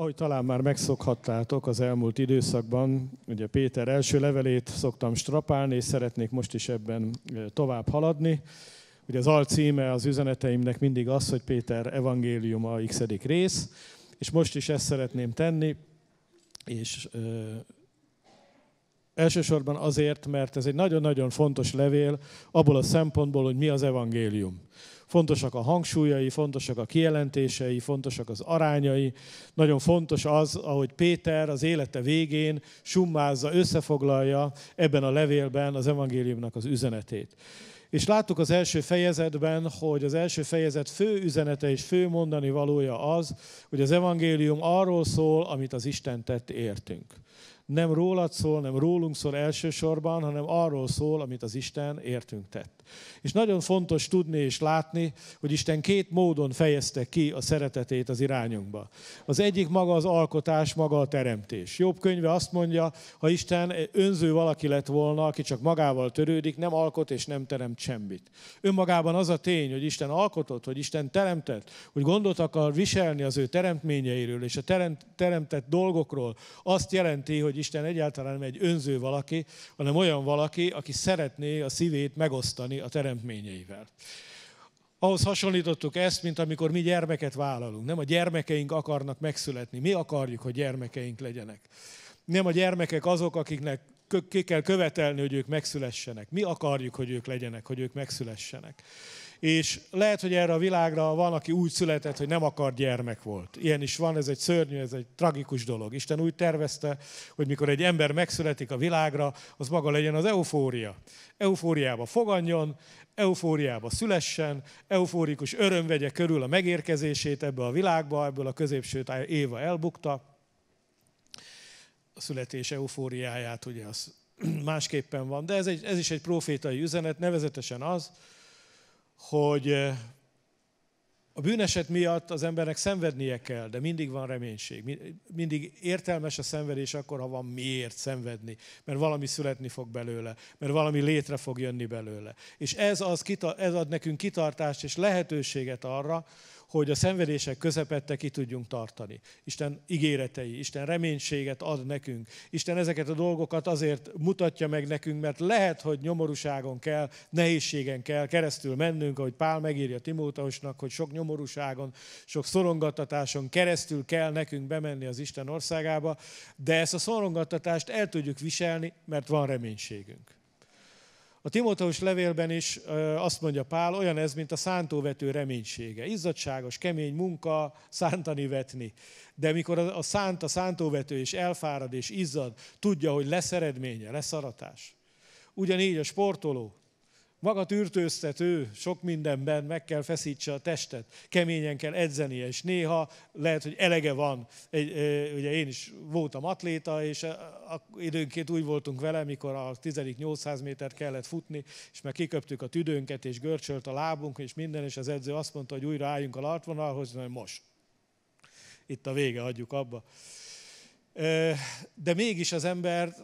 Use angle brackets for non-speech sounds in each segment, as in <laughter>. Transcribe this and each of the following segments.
Ahogy talán már megszokhattátok az elmúlt időszakban, ugye Péter első levelét szoktam strapálni, és szeretnék most is ebben tovább haladni. Ugye az alcíme az üzeneteimnek mindig az, hogy Péter Evangélium a x rész, és most is ezt szeretném tenni, és ö, elsősorban azért, mert ez egy nagyon-nagyon fontos levél abból a szempontból, hogy mi az evangélium fontosak a hangsúlyai, fontosak a kijelentései, fontosak az arányai. Nagyon fontos az, ahogy Péter az élete végén summázza, összefoglalja ebben a levélben az evangéliumnak az üzenetét. És láttuk az első fejezetben, hogy az első fejezet fő üzenete és fő mondani valója az, hogy az evangélium arról szól, amit az Isten tett értünk. Nem rólad szól, nem rólunk szól elsősorban, hanem arról szól, amit az Isten értünk tett. És nagyon fontos tudni és látni, hogy Isten két módon fejezte ki a szeretetét az irányunkba. Az egyik maga az alkotás, maga a teremtés. Jobb könyve azt mondja, ha Isten önző valaki lett volna, aki csak magával törődik, nem alkot és nem teremt semmit. Önmagában az a tény, hogy Isten alkotott, hogy Isten teremtett, hogy gondot akar viselni az ő teremtményeiről és a teremtett dolgokról, azt jelenti, hogy Isten egyáltalán nem egy önző valaki, hanem olyan valaki, aki szeretné a szívét megosztani a teremtményeivel. Ahhoz hasonlítottuk ezt, mint amikor mi gyermeket vállalunk. Nem a gyermekeink akarnak megszületni, mi akarjuk, hogy gyermekeink legyenek. Nem a gyermekek azok, akiknek ki kell követelni, hogy ők megszülessenek. Mi akarjuk, hogy ők legyenek, hogy ők megszülessenek és lehet, hogy erre a világra van, aki úgy született, hogy nem akar gyermek volt. Ilyen is van, ez egy szörnyű, ez egy tragikus dolog. Isten úgy tervezte, hogy mikor egy ember megszületik a világra, az maga legyen az eufória. Eufóriába fogadjon, eufóriába szülessen, eufórikus öröm vegye körül a megérkezését ebbe a világba, ebből a középsőt Éva elbukta. A születés eufóriáját ugye az <clears throat> másképpen van, de ez, egy, ez is egy profétai üzenet, nevezetesen az, hogy eh, a bűneset miatt az embernek szenvednie kell, de mindig van reménység. Mindig értelmes a szenvedés akkor, ha van miért szenvedni, mert valami születni fog belőle, mert valami létre fog jönni belőle. És ez, az, ez ad nekünk kitartást és lehetőséget arra, hogy a szenvedések közepette ki tudjunk tartani. Isten ígéretei, Isten reménységet ad nekünk. Isten ezeket a dolgokat azért mutatja meg nekünk, mert lehet, hogy nyomorúságon kell, nehézségen kell keresztül mennünk, ahogy Pál megírja Timótausnak, hogy sok nyomorúságon, sok szorongattatáson keresztül kell nekünk bemenni az Isten országába, de ezt a szorongattatást el tudjuk viselni, mert van reménységünk. A Timóteus levélben is azt mondja Pál, olyan ez, mint a szántóvető reménysége. Izzadságos, kemény munka, szántani vetni. De mikor a szánt, a szántóvető és elfárad és izzad, tudja, hogy lesz eredménye, lesz aratás. Ugyanígy a sportoló, maga tűrtőztető, sok mindenben meg kell feszítse a testet, keményen kell edzenie, és néha lehet, hogy elege van. Egy, ugye én is voltam atléta, és időnként úgy voltunk vele, mikor a 10.800 métert kellett futni, és meg kiköptük a tüdőnket, és görcsölt a lábunk, és minden, és az edző azt mondta, hogy újra álljunk a lartvonalhoz, hogy most. Itt a vége, hagyjuk abba. De mégis az ember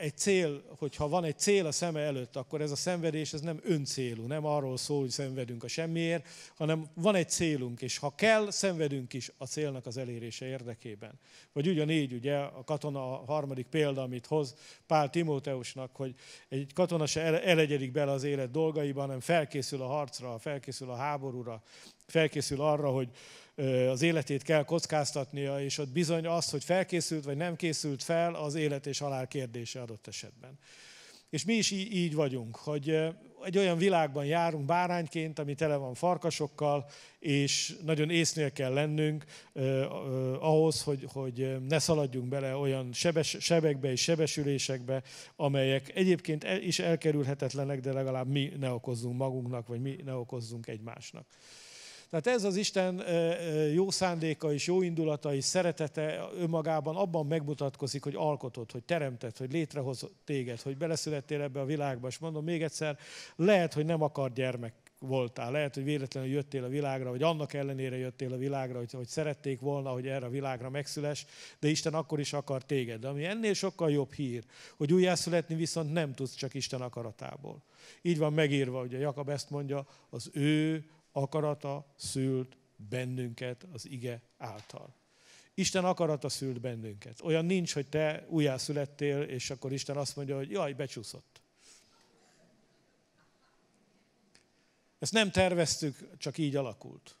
egy cél, hogyha van egy cél a szeme előtt, akkor ez a szenvedés ez nem öncélú, nem arról szól, hogy szenvedünk a semmiért, hanem van egy célunk, és ha kell, szenvedünk is a célnak az elérése érdekében. Vagy ugyanígy, ugye a katona a harmadik példa, amit hoz Pál Timóteusnak, hogy egy katona se elegyedik bele az élet dolgaiban, hanem felkészül a harcra, felkészül a háborúra, felkészül arra, hogy az életét kell kockáztatnia, és ott bizony az, hogy felkészült vagy nem készült fel, az élet és halál kérdése adott esetben. És mi is így vagyunk, hogy egy olyan világban járunk bárányként, ami tele van farkasokkal, és nagyon észnél kell lennünk ahhoz, hogy, hogy ne szaladjunk bele olyan sebes, sebekbe és sebesülésekbe, amelyek egyébként e-, is elkerülhetetlenek, de legalább mi ne okozzunk magunknak, vagy mi ne okozzunk egymásnak. Tehát ez az Isten jó szándéka és jó indulata és szeretete önmagában abban megmutatkozik, hogy alkotott, hogy teremtett, hogy létrehozott téged, hogy beleszülettél ebbe a világba. És mondom még egyszer, lehet, hogy nem akar gyermek voltál. Lehet, hogy véletlenül jöttél a világra, vagy annak ellenére jöttél a világra, hogy, hogy szerették volna, hogy erre a világra megszüles, de Isten akkor is akar téged. De ami ennél sokkal jobb hír, hogy újjászületni viszont nem tudsz csak Isten akaratából. Így van megírva, ugye Jakab ezt mondja, az ő akarata szült bennünket az ige által. Isten akarata szült bennünket. Olyan nincs, hogy te újjászülettél, és akkor Isten azt mondja, hogy jaj, becsúszott. Ezt nem terveztük, csak így alakult.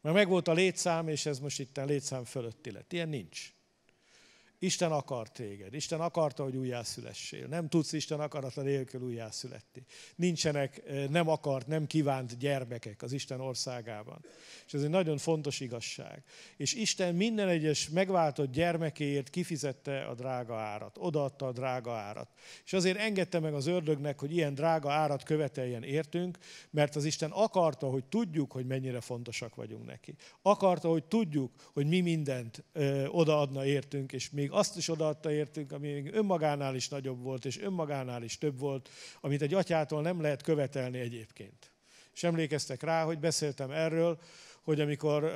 Mert megvolt a létszám, és ez most itt a létszám fölötti lett. Ilyen nincs. Isten akar téged. Isten akarta, hogy újjászülessél. Nem tudsz Isten akarata nélkül újjászületni. Nincsenek nem akart, nem kívánt gyermekek az Isten országában. És ez egy nagyon fontos igazság. És Isten minden egyes megváltott gyermekéért kifizette a drága árat. Odaadta a drága árat. És azért engedte meg az ördögnek, hogy ilyen drága árat követeljen értünk, mert az Isten akarta, hogy tudjuk, hogy mennyire fontosak vagyunk neki. Akarta, hogy tudjuk, hogy mi mindent odaadna értünk, és még még azt is odaadta értünk, ami még önmagánál is nagyobb volt, és önmagánál is több volt, amit egy atyától nem lehet követelni egyébként. És emlékeztek rá, hogy beszéltem erről, hogy amikor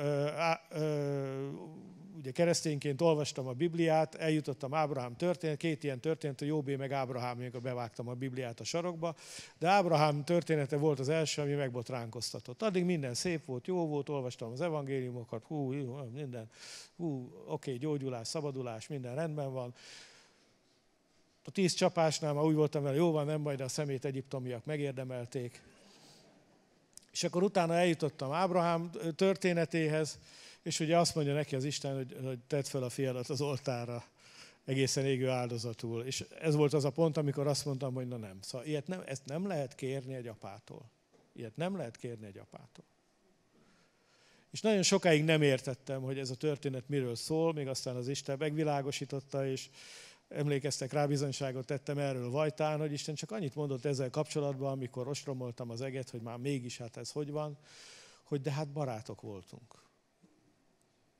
ugye keresztényként olvastam a Bibliát, eljutottam Ábrahám történet, két ilyen történet, a Jóbé meg Ábrahám, amikor bevágtam a Bibliát a sarokba, de Ábrahám története volt az első, ami megbotránkoztatott. Addig minden szép volt, jó volt, olvastam az evangéliumokat, hú, hú minden, hú, oké, gyógyulás, szabadulás, minden rendben van. A tíz csapásnál már úgy voltam vele, jó van, nem baj, de a szemét egyiptomiak megérdemelték, és akkor utána eljutottam Ábrahám történetéhez, és ugye azt mondja neki az Isten, hogy, hogy tedd fel a fiadat az oltára egészen égő áldozatul. És ez volt az a pont, amikor azt mondtam, hogy na nem. Szóval ilyet nem, ezt nem lehet kérni egy apától. Ilyet nem lehet kérni egy apától. És nagyon sokáig nem értettem, hogy ez a történet miről szól, még aztán az Isten megvilágosította, és emlékeztek rá, bizonyságot tettem erről Vajtán, hogy Isten csak annyit mondott ezzel kapcsolatban, amikor ostromoltam az eget, hogy már mégis hát ez hogy van, hogy de hát barátok voltunk.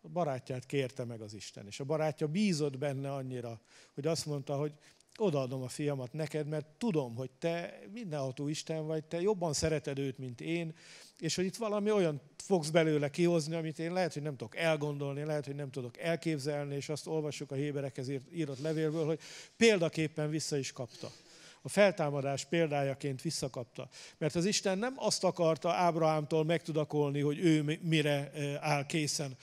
A barátját kérte meg az Isten, és a barátja bízott benne annyira, hogy azt mondta, hogy odaadom a fiamat neked, mert tudom, hogy te mindenható Isten vagy, te jobban szereted őt, mint én, és hogy itt valami olyan fogsz belőle kihozni, amit én lehet, hogy nem tudok elgondolni, lehet, hogy nem tudok elképzelni, és azt olvassuk a Héberekhez írt, írott levélből, hogy példaképpen vissza is kapta. A feltámadás példájaként visszakapta. Mert az Isten nem azt akarta Ábrahámtól megtudakolni, hogy ő mire áll készen,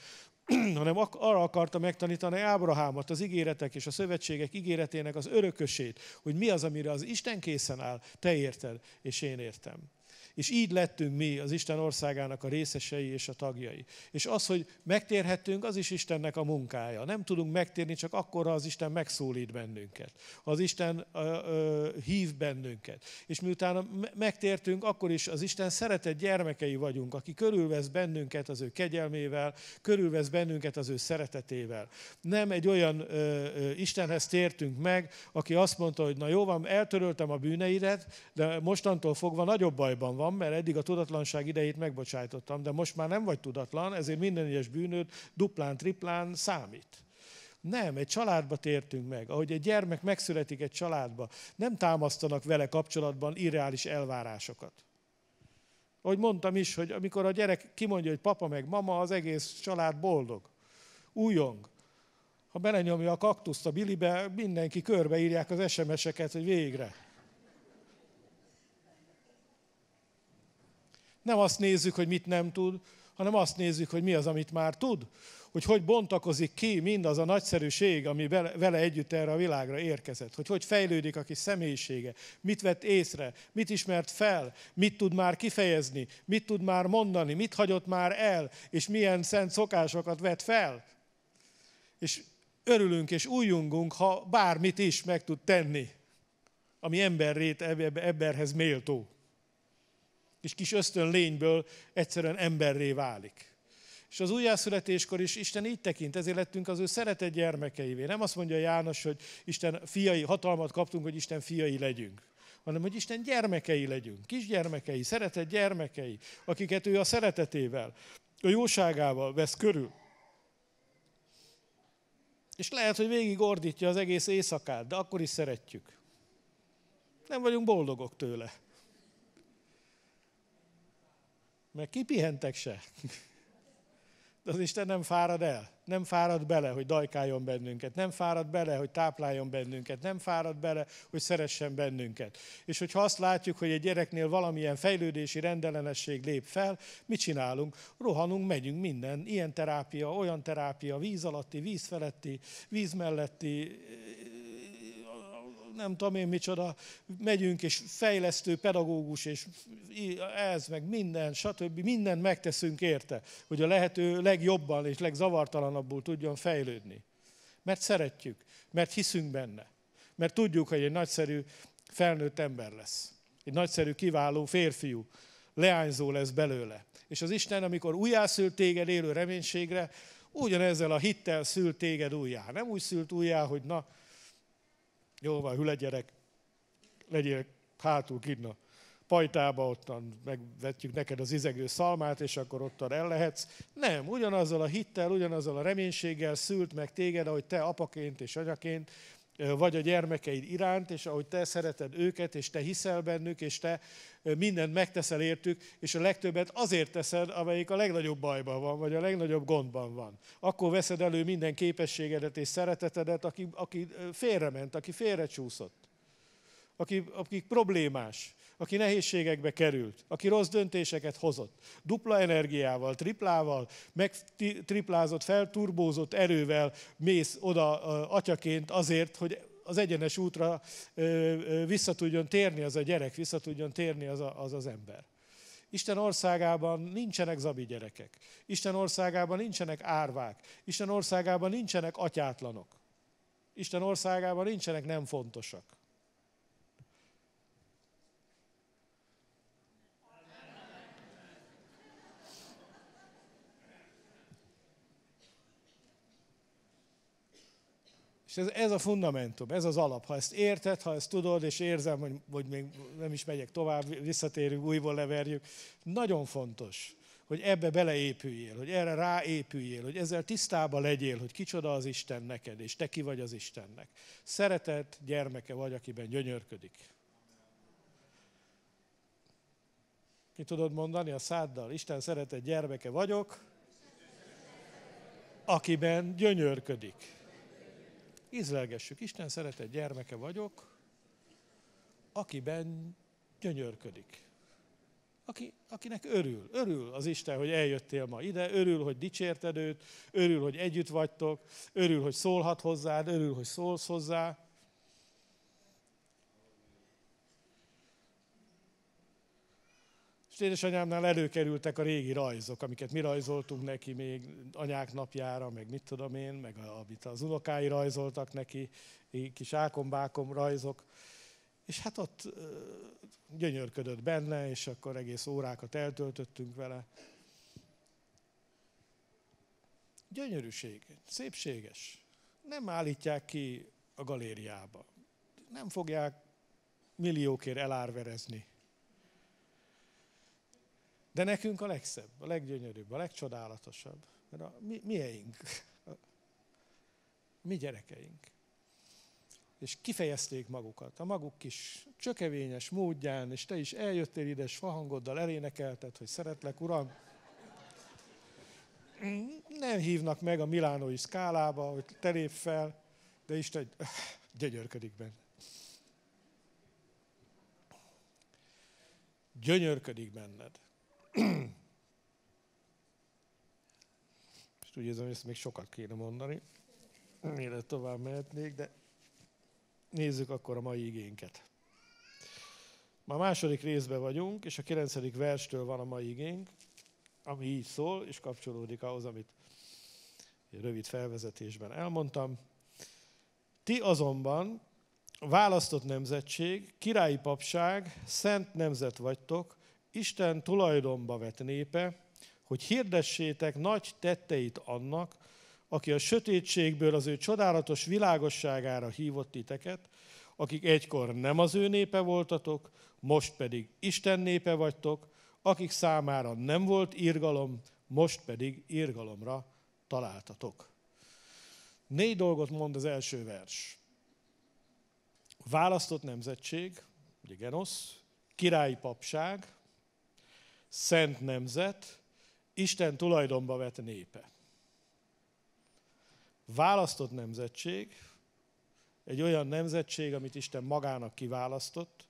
<clears throat> hanem arra akarta megtanítani Ábrahámot, az ígéretek és a szövetségek ígéretének az örökösét, hogy mi az, amire az Isten készen áll, te érted, és én értem. És így lettünk mi az Isten országának a részesei és a tagjai. És az, hogy megtérhettünk, az is Istennek a munkája. Nem tudunk megtérni csak akkor, ha az Isten megszólít bennünket. Ha az Isten ö, ö, hív bennünket. És miután megtértünk, akkor is az Isten szeretett gyermekei vagyunk, aki körülvesz bennünket az ő kegyelmével, körülvesz bennünket az ő szeretetével. Nem egy olyan ö, ö, Istenhez tértünk meg, aki azt mondta, hogy na jó van, eltöröltem a bűneidet, de mostantól fogva nagyobb bajban van, van, mert eddig a tudatlanság idejét megbocsájtottam, de most már nem vagy tudatlan, ezért minden egyes bűnöd duplán, triplán számít. Nem, egy családba tértünk meg. Ahogy egy gyermek megszületik egy családba, nem támasztanak vele kapcsolatban irreális elvárásokat. Ahogy mondtam is, hogy amikor a gyerek kimondja, hogy papa meg mama, az egész család boldog. Újong. Ha belenyomja a kaktuszt a bilibe, mindenki körbeírják az SMS-eket, hogy végre. Nem azt nézzük, hogy mit nem tud, hanem azt nézzük, hogy mi az, amit már tud, hogy hogy bontakozik ki mindaz a nagyszerűség, ami vele együtt erre a világra érkezett, hogy hogy fejlődik a kis személyisége, mit vett észre, mit ismert fel, mit tud már kifejezni, mit tud már mondani, mit hagyott már el, és milyen szent szokásokat vett fel. És örülünk és újjungunk, ha bármit is meg tud tenni, ami emberrét, emberhez méltó és kis ösztön lényből egyszerűen emberré válik. És az újjászületéskor is Isten így tekint, ezért lettünk az ő szeretett gyermekeivé. Nem azt mondja János, hogy Isten fiai, hatalmat kaptunk, hogy Isten fiai legyünk, hanem hogy Isten gyermekei legyünk, kisgyermekei, szeretett gyermekei, akiket ő a szeretetével, a jóságával vesz körül. És lehet, hogy végig ordítja az egész éjszakát, de akkor is szeretjük. Nem vagyunk boldogok tőle. Mert kipihentek se. De az Isten nem fárad el, nem fárad bele, hogy dajkáljon bennünket, nem fárad bele, hogy tápláljon bennünket, nem fárad bele, hogy szeressen bennünket. És hogyha azt látjuk, hogy egy gyereknél valamilyen fejlődési rendellenesség lép fel, mit csinálunk? Rohanunk, megyünk minden, ilyen terápia, olyan terápia, víz alatti, víz feletti, víz melletti, nem tudom én micsoda, megyünk és fejlesztő pedagógus, és ez meg minden, stb. Mindent megteszünk érte, hogy a lehető legjobban és legzavartalanabbul tudjon fejlődni. Mert szeretjük, mert hiszünk benne, mert tudjuk, hogy egy nagyszerű felnőtt ember lesz. Egy nagyszerű, kiváló férfiú, leányzó lesz belőle. És az Isten, amikor újjászült téged élő reménységre, ugyanezzel a hittel szült téged újjá. Nem úgy szült újjá, hogy na, van, hüle gyerek, legyél hátul kidna pajtába, ottan megvetjük neked az izegő szalmát, és akkor ottan el lehetsz. Nem, ugyanazzal a hittel, ugyanazzal a reménységgel szült meg téged, ahogy te apaként és anyaként vagy a gyermekeid iránt, és ahogy te szereted őket, és te hiszel bennük, és te mindent megteszel értük, és a legtöbbet azért teszed, amelyik a legnagyobb bajban van, vagy a legnagyobb gondban van. Akkor veszed elő minden képességedet és szeretetedet, aki, aki félrement, aki félrecsúszott, aki, aki problémás aki nehézségekbe került, aki rossz döntéseket hozott, dupla energiával, triplával, megtriplázott, felturbózott erővel mész oda atyaként azért, hogy az egyenes útra vissza tudjon térni az a gyerek, vissza tudjon térni az, a, az az ember. Isten országában nincsenek zabi gyerekek. Isten országában nincsenek árvák. Isten országában nincsenek atyátlanok. Isten országában nincsenek nem fontosak. És ez, ez a fundamentum, ez az alap. Ha ezt érted, ha ezt tudod, és érzem, hogy, hogy még nem is megyek tovább, visszatérünk, újból leverjük. Nagyon fontos, hogy ebbe beleépüljél, hogy erre ráépüljél, hogy ezzel tisztában legyél, hogy kicsoda az Isten neked, és te ki vagy az Istennek. Szeretett gyermeke vagy, akiben gyönyörködik. Ki tudod mondani a száddal? Isten szeretett gyermeke vagyok, akiben gyönyörködik ízlelgessük. Isten szeretett gyermeke vagyok, akiben gyönyörködik. Aki, akinek örül. Örül az Isten, hogy eljöttél ma ide, örül, hogy dicsérted őt, örül, hogy együtt vagytok, örül, hogy szólhat hozzád, örül, hogy szólsz hozzá. És édesanyámnál előkerültek a régi rajzok, amiket mi rajzoltunk neki még anyák napjára, meg mit tudom én, meg amit az unokái rajzoltak neki, kis ákombákom rajzok. És hát ott gyönyörködött benne, és akkor egész órákat eltöltöttünk vele. Gyönyörűség, szépséges. Nem állítják ki a galériába. Nem fogják milliókért elárverezni de nekünk a legszebb, a leggyönyörűbb, a legcsodálatosabb. Mert a mi, mieink, a mi gyerekeink. És kifejezték magukat, a maguk kis csökevényes módján, és te is eljöttél ide, és fahangoddal elénekelted, hogy szeretlek, uram. Nem hívnak meg a milánói szkálába, hogy te lép fel, de Isten gyönyörködik benne. Gyönyörködik benned. És úgy érzem, hogy ezt még sokat kéne mondani, mire tovább mehetnék, de nézzük akkor a mai igénket. Ma a második részben vagyunk, és a kilencedik verstől van a mai igénk, ami így szól, és kapcsolódik ahhoz, amit rövid felvezetésben elmondtam. Ti azonban választott nemzetség, királyi papság, szent nemzet vagytok, Isten tulajdonba vett népe, hogy hirdessétek nagy tetteit annak, aki a sötétségből az ő csodálatos világosságára hívott titeket, akik egykor nem az ő népe voltatok, most pedig Isten népe vagytok, akik számára nem volt írgalom, most pedig írgalomra találtatok. Négy dolgot mond az első vers. Választott nemzetség, ugye genosz, királyi papság, szent nemzet, Isten tulajdonba vett népe. Választott nemzetség, egy olyan nemzetség, amit Isten magának kiválasztott,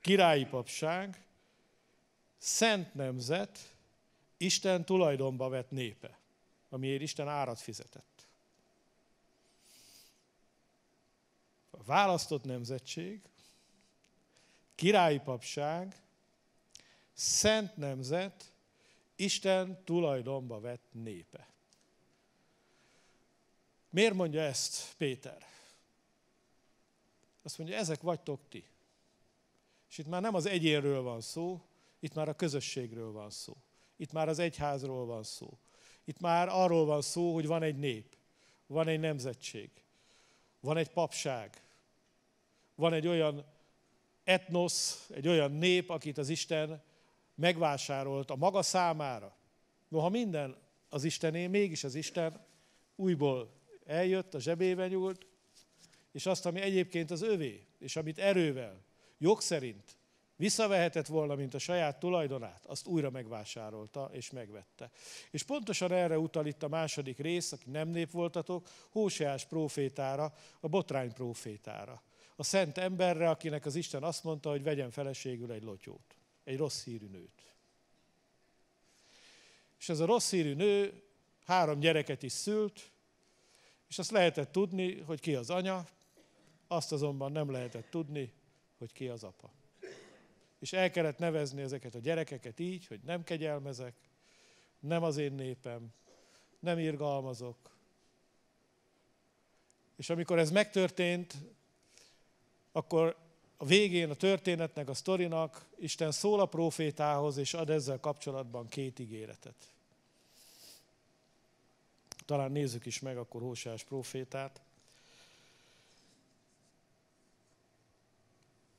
királyi papság, szent nemzet, Isten tulajdonba vett népe, amiért Isten árat fizetett. A választott nemzetség, királyi papság, szent nemzet, Isten tulajdonba vett népe. Miért mondja ezt Péter? Azt mondja, ezek vagytok ti. És itt már nem az egyénről van szó, itt már a közösségről van szó. Itt már az egyházról van szó. Itt már arról van szó, hogy van egy nép, van egy nemzetség, van egy papság, van egy olyan etnosz, egy olyan nép, akit az Isten megvásárolt a maga számára. Noha minden az Istené, mégis az Isten újból eljött, a zsebébe nyúlt, és azt, ami egyébként az övé, és amit erővel, jog szerint visszavehetett volna, mint a saját tulajdonát, azt újra megvásárolta és megvette. És pontosan erre utal itt a második rész, aki nem nép voltatok, Hóseás profétára, a botrány profétára. A szent emberre, akinek az Isten azt mondta, hogy vegyen feleségül egy lotyót egy rossz hírű nőt. És ez a rossz hírű nő három gyereket is szült, és azt lehetett tudni, hogy ki az anya, azt azonban nem lehetett tudni, hogy ki az apa. És el kellett nevezni ezeket a gyerekeket így, hogy nem kegyelmezek, nem az én népem, nem irgalmazok. És amikor ez megtörtént, akkor a végén a történetnek, a sztorinak Isten szól a profétához, és ad ezzel kapcsolatban két ígéretet. Talán nézzük is meg akkor Hósás profétát.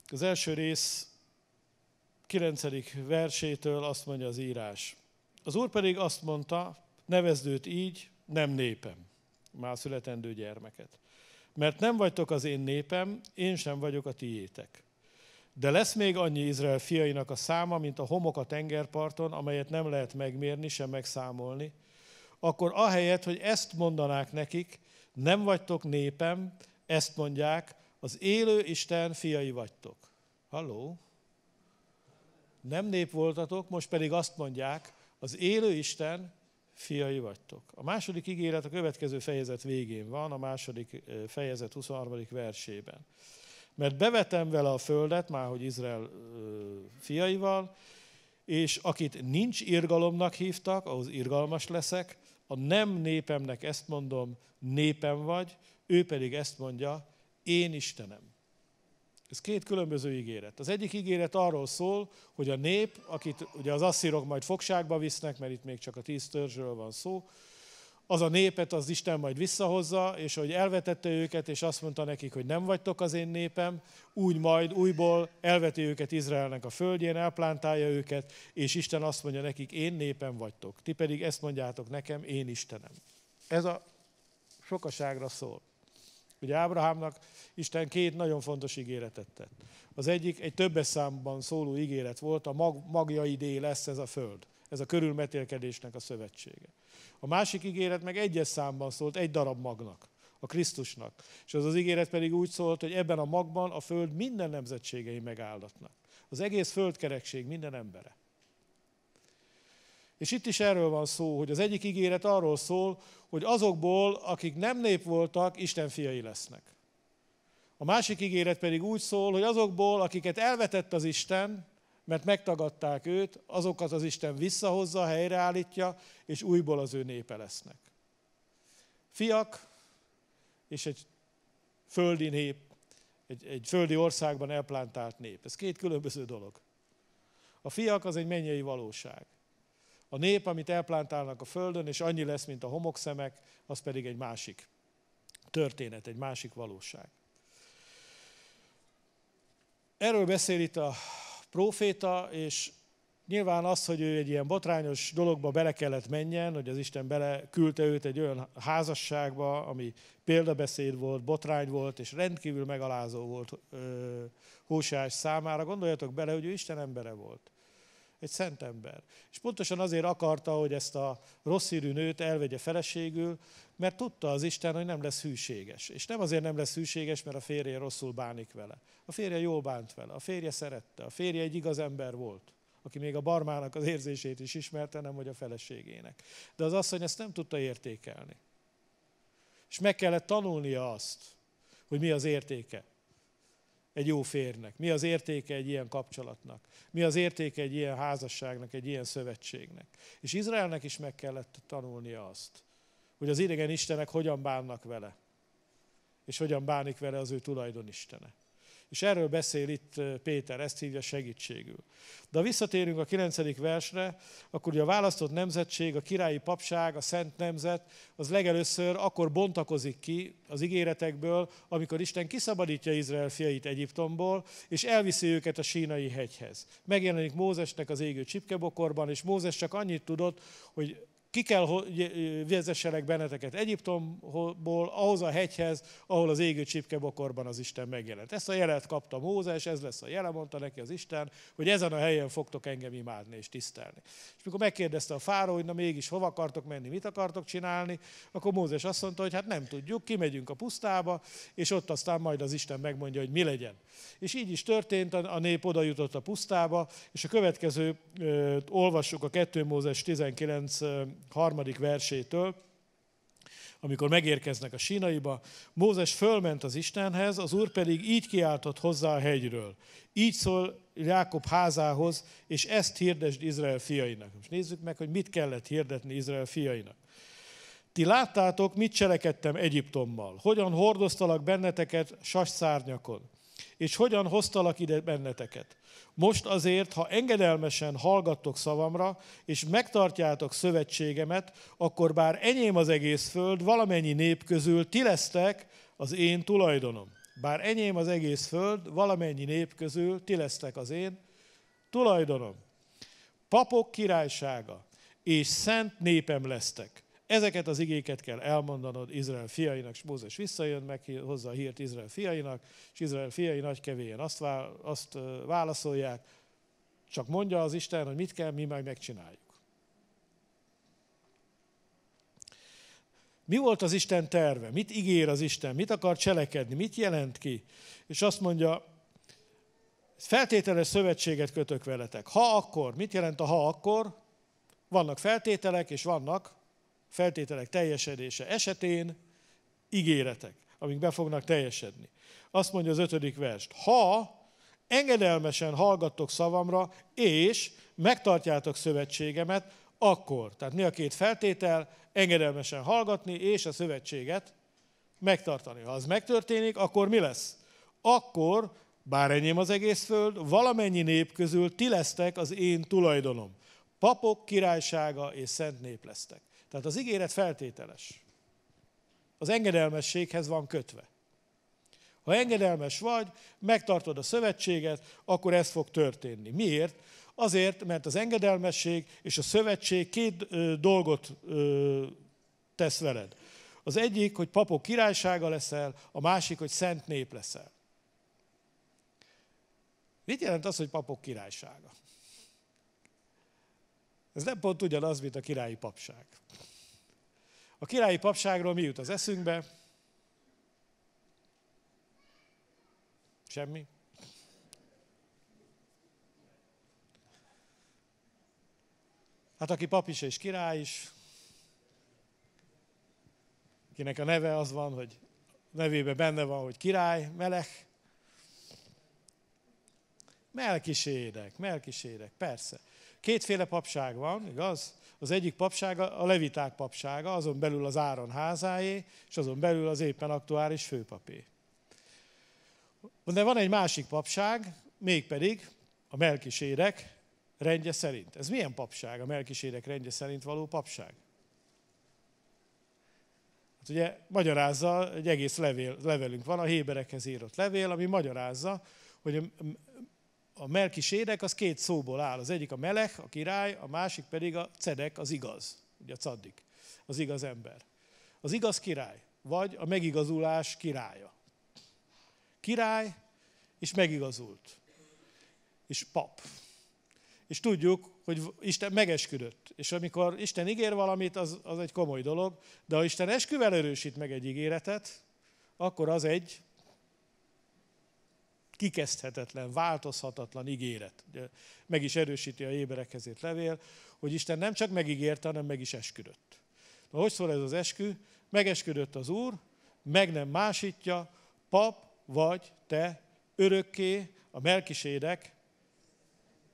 Az első rész 9. versétől azt mondja az írás. Az úr pedig azt mondta, nevezd őt így, nem népem, már születendő gyermeket. Mert nem vagytok az én népem, én sem vagyok a tiétek. De lesz még annyi Izrael fiainak a száma, mint a homok a tengerparton, amelyet nem lehet megmérni, sem megszámolni. Akkor ahelyett, hogy ezt mondanák nekik, nem vagytok népem, ezt mondják, az élő Isten fiai vagytok. Halló? Nem nép voltatok, most pedig azt mondják, az élő Isten fiai vagytok. A második ígéret a következő fejezet végén van, a második fejezet 23. versében. Mert bevetem vele a földet, már hogy Izrael fiaival, és akit nincs irgalomnak hívtak, ahhoz irgalmas leszek, a nem népemnek ezt mondom, népem vagy, ő pedig ezt mondja, én Istenem. Ez két különböző ígéret. Az egyik ígéret arról szól, hogy a nép, akit ugye az asszírok majd fogságba visznek, mert itt még csak a tíz törzsről van szó, az a népet az Isten majd visszahozza, és hogy elvetette őket, és azt mondta nekik, hogy nem vagytok az én népem, úgy majd újból elveti őket Izraelnek a földjén, elplántálja őket, és Isten azt mondja nekik, én népem vagytok. Ti pedig ezt mondjátok nekem, én Istenem. Ez a sokaságra szól. Ugye Ábrahámnak Isten két nagyon fontos ígéretet tett. Az egyik egy többes számban szóló ígéret volt, a mag, magjaidé lesz ez a föld. Ez a körülmetélkedésnek a szövetsége. A másik ígéret meg egyes számban szólt egy darab magnak, a Krisztusnak. És az az ígéret pedig úgy szólt, hogy ebben a magban a föld minden nemzetségei megáldatnak. Az egész földkerekség minden embere. És itt is erről van szó, hogy az egyik ígéret arról szól, hogy azokból, akik nem nép voltak, Isten fiai lesznek. A másik ígéret pedig úgy szól, hogy azokból, akiket elvetett az Isten, mert megtagadták őt, azokat az Isten visszahozza, helyreállítja, és újból az ő népe lesznek. Fiak és egy földi nép, egy, egy földi országban elplántált nép. Ez két különböző dolog. A fiak az egy mennyei valóság. A nép, amit elplántálnak a földön, és annyi lesz, mint a homokszemek, az pedig egy másik történet, egy másik valóság. Erről beszél itt a próféta, és nyilván az, hogy ő egy ilyen botrányos dologba bele kellett menjen, hogy az Isten bele küldte őt egy olyan házasságba, ami példabeszéd volt, botrány volt, és rendkívül megalázó volt ö, Hósás számára. Gondoljatok bele, hogy ő Isten embere volt egy szent ember. És pontosan azért akarta, hogy ezt a rossz hírű nőt elvegye feleségül, mert tudta az Isten, hogy nem lesz hűséges. És nem azért nem lesz hűséges, mert a férje rosszul bánik vele. A férje jól bánt vele, a férje szerette, a férje egy igaz ember volt aki még a barmának az érzését is ismerte, nem hogy a feleségének. De az asszony ezt nem tudta értékelni. És meg kellett tanulnia azt, hogy mi az értéke egy jó férnek? Mi az értéke egy ilyen kapcsolatnak? Mi az értéke egy ilyen házasságnak, egy ilyen szövetségnek? És Izraelnek is meg kellett tanulnia azt, hogy az idegen Istenek hogyan bánnak vele, és hogyan bánik vele az ő tulajdonistene. És erről beszél itt Péter, ezt hívja segítségül. De ha visszatérünk a 9. versre, akkor ugye a választott nemzetség, a királyi papság, a szent nemzet, az legelőször akkor bontakozik ki az ígéretekből, amikor Isten kiszabadítja Izrael fiait Egyiptomból, és elviszi őket a sínai hegyhez. Megjelenik Mózesnek az égő csipkebokorban, és Mózes csak annyit tudott, hogy ki kell, hogy vezesselek benneteket Egyiptomból, ahhoz a hegyhez, ahol az égő csipkebokorban az Isten megjelent. Ezt a jelet kapta Mózes, ez lesz a jele, mondta neki az Isten, hogy ezen a helyen fogtok engem imádni és tisztelni. És mikor megkérdezte a fáró, hogy na mégis hova akartok menni, mit akartok csinálni, akkor Mózes azt mondta, hogy hát nem tudjuk, kimegyünk a pusztába, és ott aztán majd az Isten megmondja, hogy mi legyen. És így is történt, a nép oda jutott a pusztába, és a következő, olvassuk a 2 Mózes 19 harmadik versétől, amikor megérkeznek a sínaiba, Mózes fölment az Istenhez, az Úr pedig így kiáltott hozzá a hegyről. Így szól Jákob házához, és ezt hirdesd Izrael fiainak. Most nézzük meg, hogy mit kellett hirdetni Izrael fiainak. Ti láttátok, mit cselekedtem Egyiptommal, hogyan hordoztalak benneteket sasszárnyakon, és hogyan hoztalak ide benneteket. Most azért, ha engedelmesen hallgattok szavamra, és megtartjátok szövetségemet, akkor bár enyém az egész föld, valamennyi nép közül ti lesztek az én tulajdonom. Bár enyém az egész föld, valamennyi nép közül ti lesztek az én tulajdonom. Papok királysága, és szent népem lesztek. Ezeket az igéket kell elmondanod Izrael fiainak, és Mózes visszajön, meg hozza a hírt Izrael fiainak, és Izrael fiai nagy kevéjen azt, vá- azt válaszolják, csak mondja az Isten, hogy mit kell, mi meg megcsináljuk. Mi volt az Isten terve? Mit ígér az Isten? Mit akar cselekedni? Mit jelent ki? És azt mondja, feltételes szövetséget kötök veletek. Ha akkor, mit jelent a ha akkor? Vannak feltételek, és vannak feltételek teljesedése esetén ígéretek, amik be fognak teljesedni. Azt mondja az ötödik verst, ha engedelmesen hallgattok szavamra, és megtartjátok szövetségemet, akkor. Tehát mi a két feltétel? Engedelmesen hallgatni, és a szövetséget megtartani. Ha az megtörténik, akkor mi lesz? Akkor, bár enyém az egész föld, valamennyi nép közül ti lesztek az én tulajdonom. Papok királysága és szent nép lesztek. Tehát az ígéret feltételes. Az engedelmességhez van kötve. Ha engedelmes vagy, megtartod a szövetséget, akkor ez fog történni. Miért? Azért, mert az engedelmesség és a szövetség két ö, dolgot ö, tesz veled. Az egyik, hogy papok királysága leszel, a másik, hogy szent nép leszel. Mit jelent az, hogy papok királysága? Ez nem pont ugyanaz, mint a királyi papság. A királyi papságról mi jut az eszünkbe? Semmi. Hát aki pap is és király is, akinek a neve az van, hogy nevében benne van, hogy király, melek, Melkisérek, melkisérek, persze. Kétféle papság van, igaz? Az egyik papsága a leviták papsága, azon belül az Áron házáé, és azon belül az éppen aktuális főpapé. De van egy másik papság, mégpedig a melkisérek rendje szerint. Ez milyen papság, a melkisérek rendje szerint való papság? Hát ugye magyarázza, egy egész levél, levelünk van, a Héberekhez írott levél, ami magyarázza, hogy a melki sédek az két szóból áll. Az egyik a melech, a király, a másik pedig a cedek, az igaz. Ugye a caddik, az igaz ember. Az igaz király, vagy a megigazulás királya. Király és megigazult. És pap. És tudjuk, hogy Isten megesküdött. És amikor Isten ígér valamit, az, az egy komoly dolog, de ha Isten esküvel erősít meg egy ígéretet, akkor az egy kikezdhetetlen, változhatatlan ígéret. Meg is erősíti a éberekhez írt levél, hogy Isten nem csak megígérte, hanem meg is esküdött. Na, hogy szól ez az eskü? Megesküdött az Úr, meg nem másítja, pap vagy te örökké a melkisédek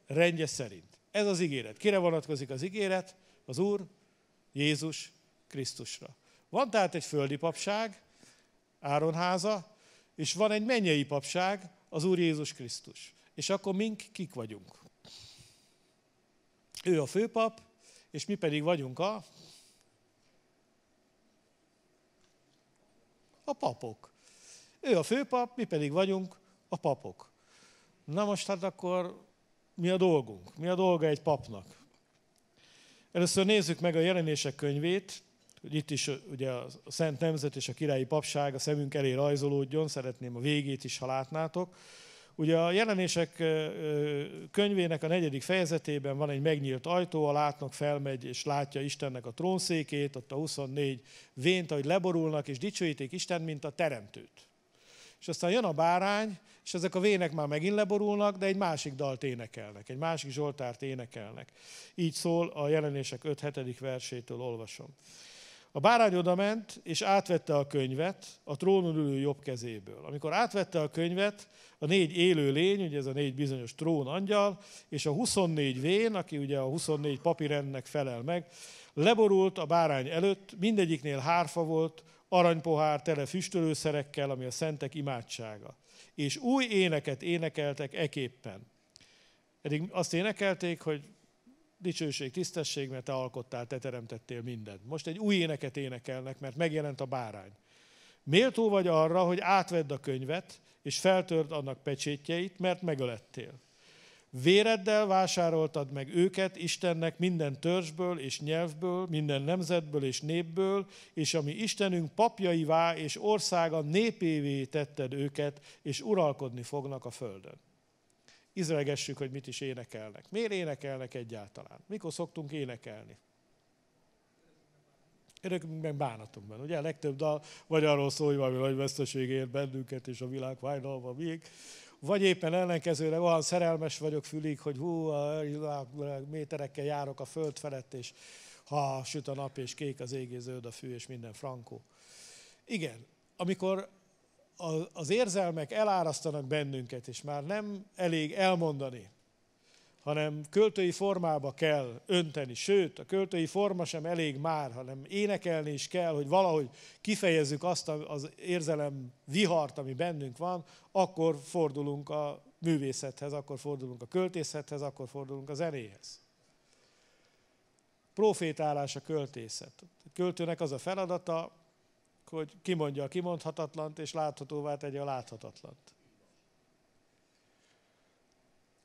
rendje szerint. Ez az ígéret. Kire vonatkozik az ígéret? Az Úr Jézus Krisztusra. Van tehát egy földi papság, Áronháza, és van egy mennyei papság, az Úr Jézus Krisztus. És akkor mink kik vagyunk? Ő a főpap, és mi pedig vagyunk a... A papok. Ő a főpap, mi pedig vagyunk a papok. Na most hát akkor mi a dolgunk? Mi a dolga egy papnak? Először nézzük meg a jelenések könyvét, itt is ugye a Szent Nemzet és a Királyi Papság a szemünk elé rajzolódjon, szeretném a végét is, ha látnátok. Ugye a jelenések könyvének a negyedik fejezetében van egy megnyílt ajtó, a látnok felmegy és látja Istennek a trónszékét, ott a 24 vént, ahogy leborulnak és dicsőítik Isten, mint a teremtőt. És aztán jön a bárány, és ezek a vének már megint leborulnak, de egy másik dalt énekelnek, egy másik Zsoltárt énekelnek. Így szól a jelenések 5-7. versétől olvasom. A bárány odament, és átvette a könyvet a trónon ülő jobb kezéből. Amikor átvette a könyvet, a négy élő lény, ugye ez a négy bizonyos trón angyal, és a 24 vén, aki ugye a 24 papirendnek felel meg, leborult a bárány előtt, mindegyiknél hárfa volt, aranypohár tele füstölőszerekkel, ami a szentek imádsága. És új éneket énekeltek eképpen. Eddig azt énekelték, hogy dicsőség, tisztesség, mert te alkottál, te teremtettél mindent. Most egy új éneket énekelnek, mert megjelent a bárány. Méltó vagy arra, hogy átvedd a könyvet, és feltörd annak pecsétjeit, mert megölettél. Véreddel vásároltad meg őket Istennek minden törzsből és nyelvből, minden nemzetből és népből, és ami Istenünk papjaivá és országa népévé tetted őket, és uralkodni fognak a földön. Izregessük, hogy mit is énekelnek. Miért énekelnek egyáltalán? Mikor szoktunk énekelni? Örökünkben bánatunkban. Ugye a legtöbb dal vagy arról szól, hogy valami nagy veszteség ér bennünket, és a világ fájdalma még, vagy éppen ellenkezőre olyan szerelmes vagyok fülig, hogy hú, a méterekkel járok a föld felett, és ha süt a nap, és kék az ég, és zöld a fű, és minden frankó. Igen, amikor az érzelmek elárasztanak bennünket, és már nem elég elmondani, hanem költői formába kell önteni. Sőt, a költői forma sem elég már, hanem énekelni is kell, hogy valahogy kifejezzük azt az érzelem vihart, ami bennünk van, akkor fordulunk a művészethez, akkor fordulunk a költészethez, akkor fordulunk a zenéhez. Profétálás a költészet. A költőnek az a feladata, hogy kimondja a kimondhatatlant, és láthatóvá tegye a láthatatlant.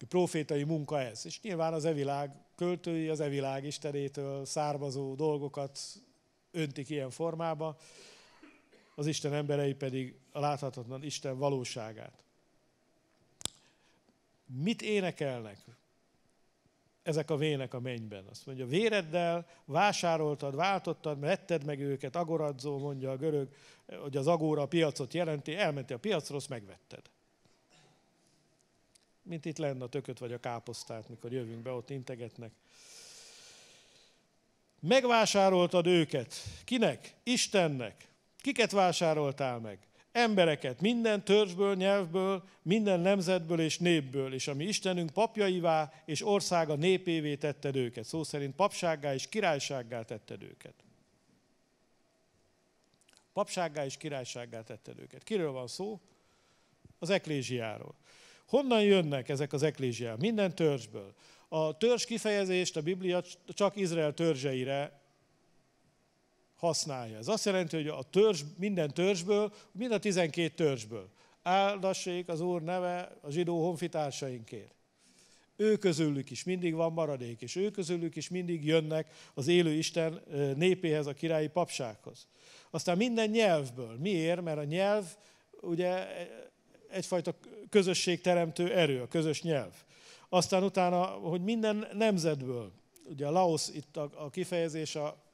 A profétai munka ez. És nyilván az evilág költői, az evilág istenétől származó dolgokat öntik ilyen formába, az Isten emberei pedig a láthatatlan Isten valóságát. Mit énekelnek? ezek a vének a mennyben. Azt mondja, véreddel vásároltad, váltottad, vetted meg őket, agoradzó, mondja a görög, hogy az agóra a piacot jelenti, elmenti a piacra, azt megvetted. Mint itt lenne a tököt vagy a káposztát, mikor jövünk be, ott integetnek. Megvásároltad őket. Kinek? Istennek. Kiket vásároltál meg? embereket minden törzsből, nyelvből, minden nemzetből és népből, és ami Istenünk papjaivá és országa népévé tetted őket. Szó szerint papsággá és királysággá tetted őket. Papsággá és királysággá tetted őket. Kiről van szó? Az eklésiáról. Honnan jönnek ezek az eklézsiák? Minden törzsből. A törzs kifejezést a Biblia csak Izrael törzseire használja. Ez azt jelenti, hogy a törzs, minden törzsből, mind a 12 törzsből áldassék az Úr neve a zsidó honfitársainkért. Ő közülük is mindig van maradék, és ő közülük is mindig jönnek az élő Isten népéhez, a királyi papsághoz. Aztán minden nyelvből. Miért? Mert a nyelv ugye egyfajta közösségteremtő erő, a közös nyelv. Aztán utána, hogy minden nemzetből, ugye a Laos itt a, a kifejezés a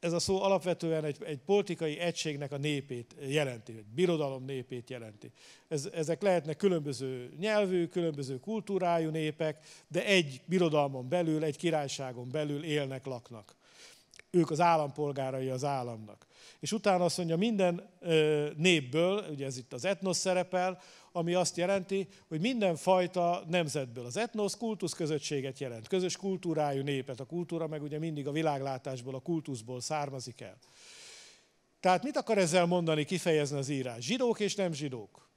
ez a szó alapvetően egy, egy politikai egységnek a népét jelenti, egy birodalom népét jelenti. Ez, ezek lehetnek különböző nyelvű, különböző kultúrájú népek, de egy birodalmon belül, egy királyságon belül élnek, laknak. Ők az állampolgárai az államnak. És utána azt mondja, minden népből, ugye ez itt az etnosz szerepel, ami azt jelenti, hogy mindenfajta nemzetből. Az etnosz kultusz közösséget jelent, közös kultúrájú népet, a kultúra meg ugye mindig a világlátásból, a kultuszból származik el. Tehát mit akar ezzel mondani, kifejezni az írás? Zsidók és nem zsidók.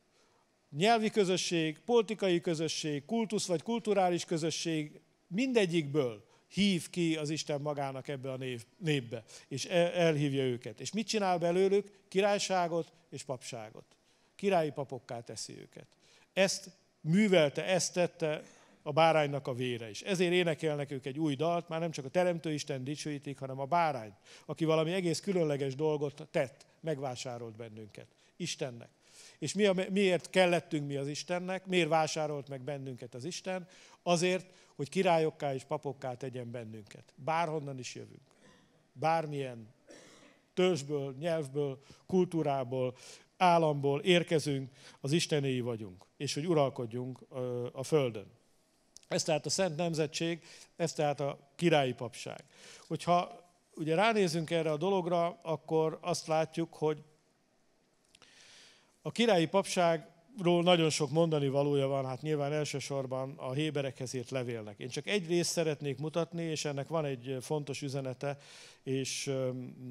Nyelvi közösség, politikai közösség, kultusz vagy kulturális közösség, mindegyikből hív ki az Isten magának ebbe a név, népbe, és e- elhívja őket. És mit csinál belőlük? Királyságot és papságot királyi papokká teszi őket. Ezt művelte, ezt tette a báránynak a vére is. Ezért énekelnek ők egy új dalt, már nem csak a Teremtő Isten dicsőítik, hanem a bárány, aki valami egész különleges dolgot tett, megvásárolt bennünket, Istennek. És mi a, miért kellettünk mi az Istennek, miért vásárolt meg bennünket az Isten? Azért, hogy királyokká és papokká tegyen bennünket. Bárhonnan is jövünk. Bármilyen törzsből, nyelvből, kultúrából, államból érkezünk, az Istenéi vagyunk, és hogy uralkodjunk a Földön. Ez tehát a Szent Nemzetség, ez tehát a királyi papság. Hogyha ugye ránézünk erre a dologra, akkor azt látjuk, hogy a királyi papság Ról nagyon sok mondani valója van, hát nyilván elsősorban a Héberekhez írt levélnek. Én csak egy részt szeretnék mutatni, és ennek van egy fontos üzenete, és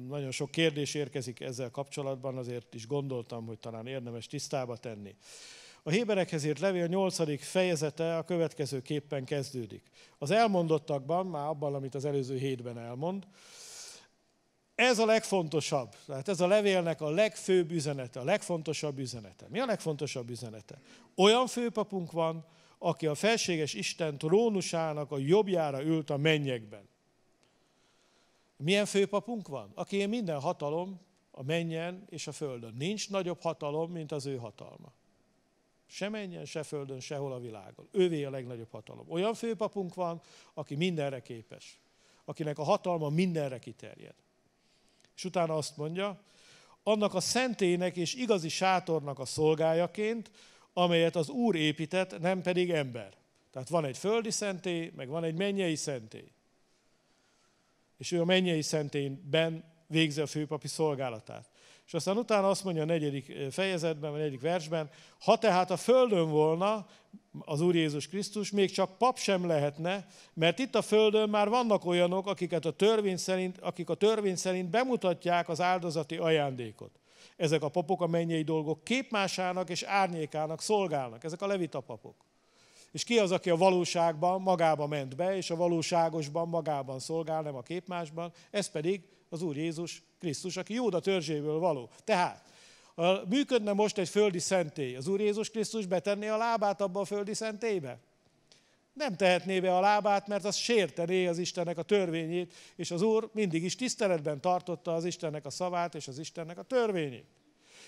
nagyon sok kérdés érkezik ezzel kapcsolatban, azért is gondoltam, hogy talán érdemes tisztába tenni. A Héberekhez írt levél 8. fejezete a következőképpen kezdődik. Az elmondottakban, már abban, amit az előző hétben elmond, ez a legfontosabb. Tehát ez a levélnek a legfőbb üzenete, a legfontosabb üzenete. Mi a legfontosabb üzenete? Olyan főpapunk van, aki a felséges Isten trónusának a jobbjára ült a mennyekben. Milyen főpapunk van? Aki minden hatalom a mennyen és a földön. Nincs nagyobb hatalom, mint az ő hatalma. Se menjen, se földön, sehol a világon. Ővé a legnagyobb hatalom. Olyan főpapunk van, aki mindenre képes. Akinek a hatalma mindenre kiterjed. És utána azt mondja, annak a szentének és igazi sátornak a szolgájaként, amelyet az Úr épített, nem pedig ember. Tehát van egy földi szenté, meg van egy mennyei szenté. És ő a mennyei ben végzi a főpapi szolgálatát. És aztán utána azt mondja a negyedik fejezetben, a negyedik versben, ha tehát a földön volna az Úr Jézus Krisztus, még csak pap sem lehetne, mert itt a földön már vannak olyanok, akiket a törvény szerint, akik a törvény szerint bemutatják az áldozati ajándékot. Ezek a papok a mennyei dolgok képmásának és árnyékának szolgálnak, ezek a levita papok. És ki az, aki a valóságban magába ment be, és a valóságosban magában szolgál, nem a képmásban, ez pedig az Úr Jézus Krisztus, aki Jóda törzséből való. Tehát ha működne most egy földi szentély, az Úr Jézus Krisztus betenné a lábát abba a földi szentélybe? Nem tehetné be a lábát, mert az sértené az Istennek a törvényét, és az Úr mindig is tiszteletben tartotta az Istennek a szavát és az Istennek a törvényét.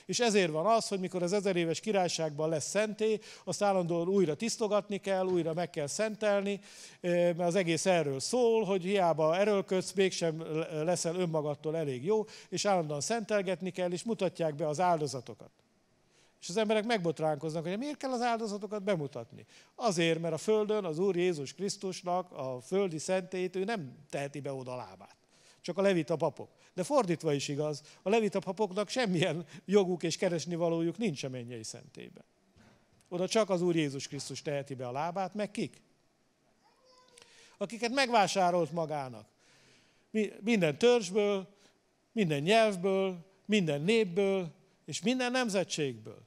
És ezért van az, hogy mikor az ezer éves királyságban lesz szenté, azt állandóan újra tisztogatni kell, újra meg kell szentelni, mert az egész erről szól, hogy hiába erőlködsz, mégsem leszel önmagadtól elég jó, és állandóan szentelgetni kell, és mutatják be az áldozatokat. És az emberek megbotránkoznak, hogy miért kell az áldozatokat bemutatni. Azért, mert a Földön az Úr Jézus Krisztusnak a földi szentét ő nem teheti be oda lábát csak a levita papok. De fordítva is igaz, a levita papoknak semmilyen joguk és keresni valójuk nincs a mennyei szentében. Oda csak az Úr Jézus Krisztus teheti be a lábát, meg kik? Akiket megvásárolt magának. Minden törzsből, minden nyelvből, minden népből és minden nemzetségből.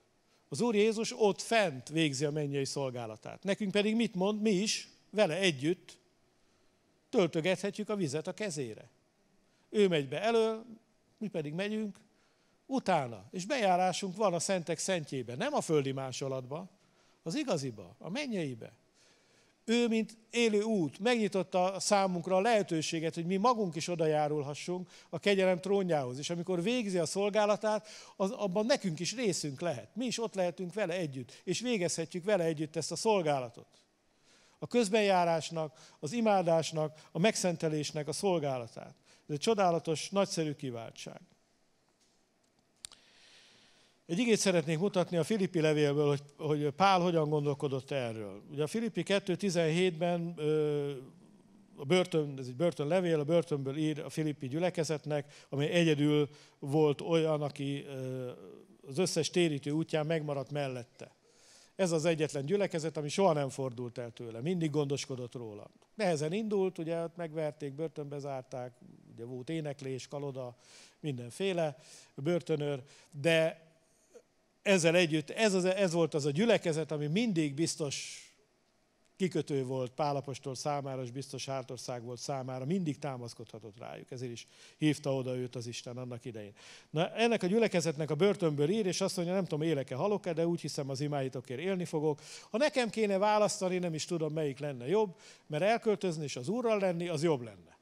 Az Úr Jézus ott fent végzi a mennyei szolgálatát. Nekünk pedig mit mond? Mi is vele együtt töltögethetjük a vizet a kezére ő megy be elő, mi pedig megyünk utána. És bejárásunk van a szentek szentjébe, nem a földi másolatba, az igaziba, a mennyeibe. Ő, mint élő út, megnyitotta számunkra a lehetőséget, hogy mi magunk is odajárulhassunk a kegyelem trónjához. És amikor végzi a szolgálatát, az, abban nekünk is részünk lehet. Mi is ott lehetünk vele együtt, és végezhetjük vele együtt ezt a szolgálatot. A közbenjárásnak, az imádásnak, a megszentelésnek a szolgálatát. Ez egy csodálatos, nagyszerű kiváltság. Egy igét szeretnék mutatni a Filippi levélből, hogy, hogy Pál hogyan gondolkodott erről. Ugye a Filippi 2.17-ben a börtön, ez egy börtönlevél, a börtönből ír a Filippi gyülekezetnek, ami egyedül volt olyan, aki az összes térítő útján megmaradt mellette. Ez az egyetlen gyülekezet, ami soha nem fordult el tőle, mindig gondoskodott róla. Nehezen indult, ugye ott megverték, börtönbe zárták, ugye volt éneklés, kaloda, mindenféle börtönőr, de ezzel együtt ez, az, ez volt az a gyülekezet, ami mindig biztos kikötő volt Pálapostól számára, és biztos hátország volt számára, mindig támaszkodhatott rájuk, ezért is hívta oda őt az Isten annak idején. Na, ennek a gyülekezetnek a börtönből ír, és azt mondja, nem tudom, élek-e, halok-e, de úgy hiszem az imáitokért élni fogok. Ha nekem kéne választani, nem is tudom, melyik lenne jobb, mert elköltözni és az úrral lenni, az jobb lenne.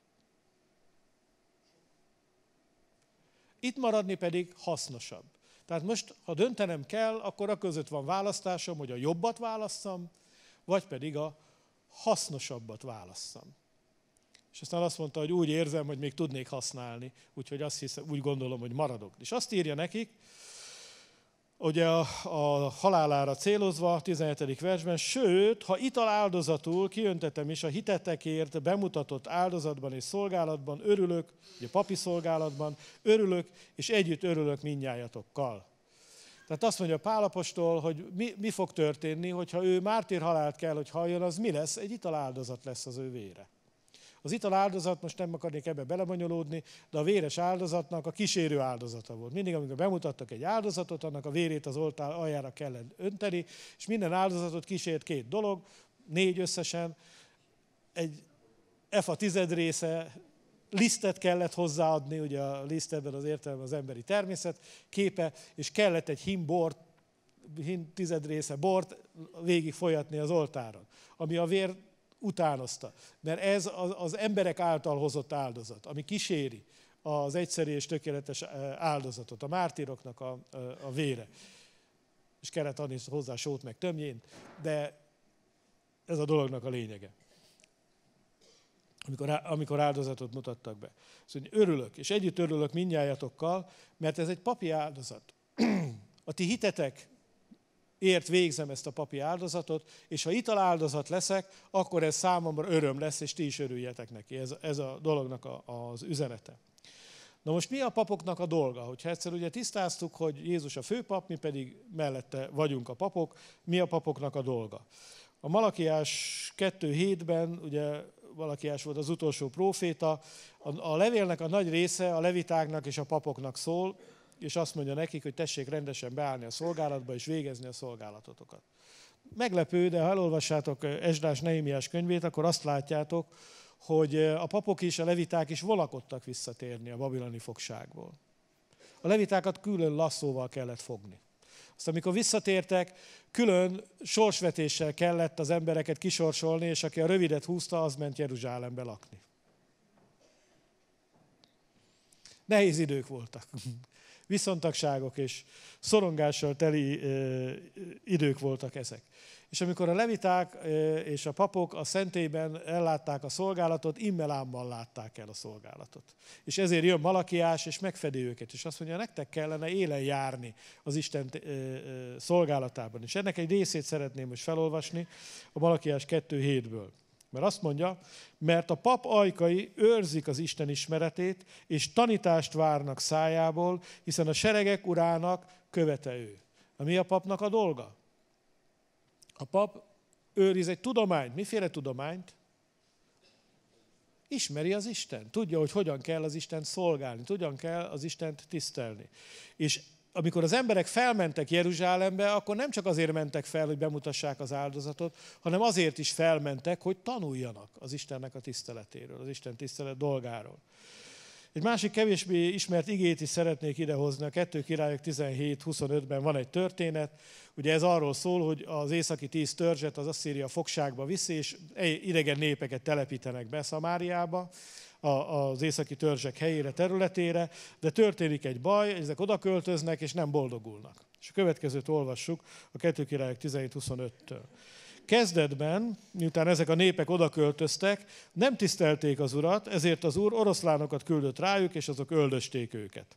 Itt maradni pedig hasznosabb. Tehát most, ha döntenem kell, akkor a között van választásom, hogy a jobbat válasszam, vagy pedig a hasznosabbat válasszam. És aztán azt mondta, hogy úgy érzem, hogy még tudnék használni, úgyhogy azt hiszem, úgy gondolom, hogy maradok. És azt írja nekik, ugye a, a halálára célozva, 17. versben, sőt, ha ital áldozatul kiöntetem is a hitetekért bemutatott áldozatban és szolgálatban, örülök, ugye papi szolgálatban, örülök, és együtt örülök mindnyájatokkal. Tehát azt mondja Pálapostól, hogy mi, mi fog történni, hogyha ő mártír halált kell, hogy halljon, az mi lesz? Egy italáldozat lesz az ő vére. Az italáldozat, most nem akarnék ebbe belebonyolódni, de a véres áldozatnak a kísérő áldozata volt. Mindig, amikor bemutattak egy áldozatot, annak a vérét az oltár aljára kellett önteni, és minden áldozatot kísért két dolog, négy összesen, egy efa tized része lisztet kellett hozzáadni, ugye a liszt ebben az értelemben az emberi természet képe, és kellett egy himbort, hin tized része bort végig folyatni az oltáron, ami a vér utánozta. Mert ez az, emberek által hozott áldozat, ami kíséri az egyszerű és tökéletes áldozatot, a mártíroknak a, a vére. És kellett adni hozzá sót meg tömjént, de ez a dolognak a lényege amikor, amikor áldozatot mutattak be. Azt mondja, örülök, és együtt örülök mindnyájatokkal, mert ez egy papi áldozat. <clears throat> A ti hitetek ért végzem ezt a papi áldozatot, és ha ital áldozat leszek, akkor ez számomra öröm lesz, és ti is örüljetek neki. Ez, ez a dolognak a, az üzenete. Na most mi a papoknak a dolga? Hogyha egyszer ugye tisztáztuk, hogy Jézus a főpap, mi pedig mellette vagyunk a papok, mi a papoknak a dolga? A Malakiás 2.7-ben ugye Valakiás volt az utolsó próféta. A, a levélnek a nagy része a levitáknak és a papoknak szól, és azt mondja nekik, hogy tessék rendesen beállni a szolgálatba és végezni a szolgálatotokat. Meglepő, de ha elolvassátok Esdrás Neimiás könyvét, akkor azt látjátok, hogy a papok és a leviták is volakodtak visszatérni a babiloni fogságból. A levitákat külön lasszóval kellett fogni. Ezt szóval amikor visszatértek, külön sorsvetéssel kellett az embereket kisorsolni, és aki a rövidet húzta, az ment Jeruzsálembe lakni. Nehéz idők voltak. <laughs> Viszontagságok és szorongással teli ö, idők voltak ezek. És amikor a leviták és a papok a szentélyben ellátták a szolgálatot, immelámban látták el a szolgálatot. És ezért jön Malakiás, és megfedi őket, és azt mondja, nektek kellene élen járni az Isten szolgálatában. És ennek egy részét szeretném most felolvasni a Malakiás 2.7-ből. Mert azt mondja, mert a pap ajkai őrzik az Isten ismeretét, és tanítást várnak szájából, hiszen a seregek urának követe ő. A mi a papnak a dolga? A pap őriz egy tudományt. Miféle tudományt? Ismeri az Isten. Tudja, hogy hogyan kell az Istent szolgálni, hogyan kell az Istent tisztelni. És amikor az emberek felmentek Jeruzsálembe, akkor nem csak azért mentek fel, hogy bemutassák az áldozatot, hanem azért is felmentek, hogy tanuljanak az Istennek a tiszteletéről, az Isten tisztelet dolgáról. Egy másik kevésbé ismert igét is szeretnék idehozni. A kettő királyok 17-25-ben van egy történet. Ugye ez arról szól, hogy az északi tíz törzset az Asszíria fogságba viszi, és e- idegen népeket telepítenek be Szamáriába az északi törzsek helyére, területére, de történik egy baj, ezek oda költöznek, és nem boldogulnak. És a következőt olvassuk a 2 királyok 17-25-től. Kezdetben, miután ezek a népek odaköltöztek, nem tisztelték az urat, ezért az úr oroszlánokat küldött rájuk, és azok öldösték őket.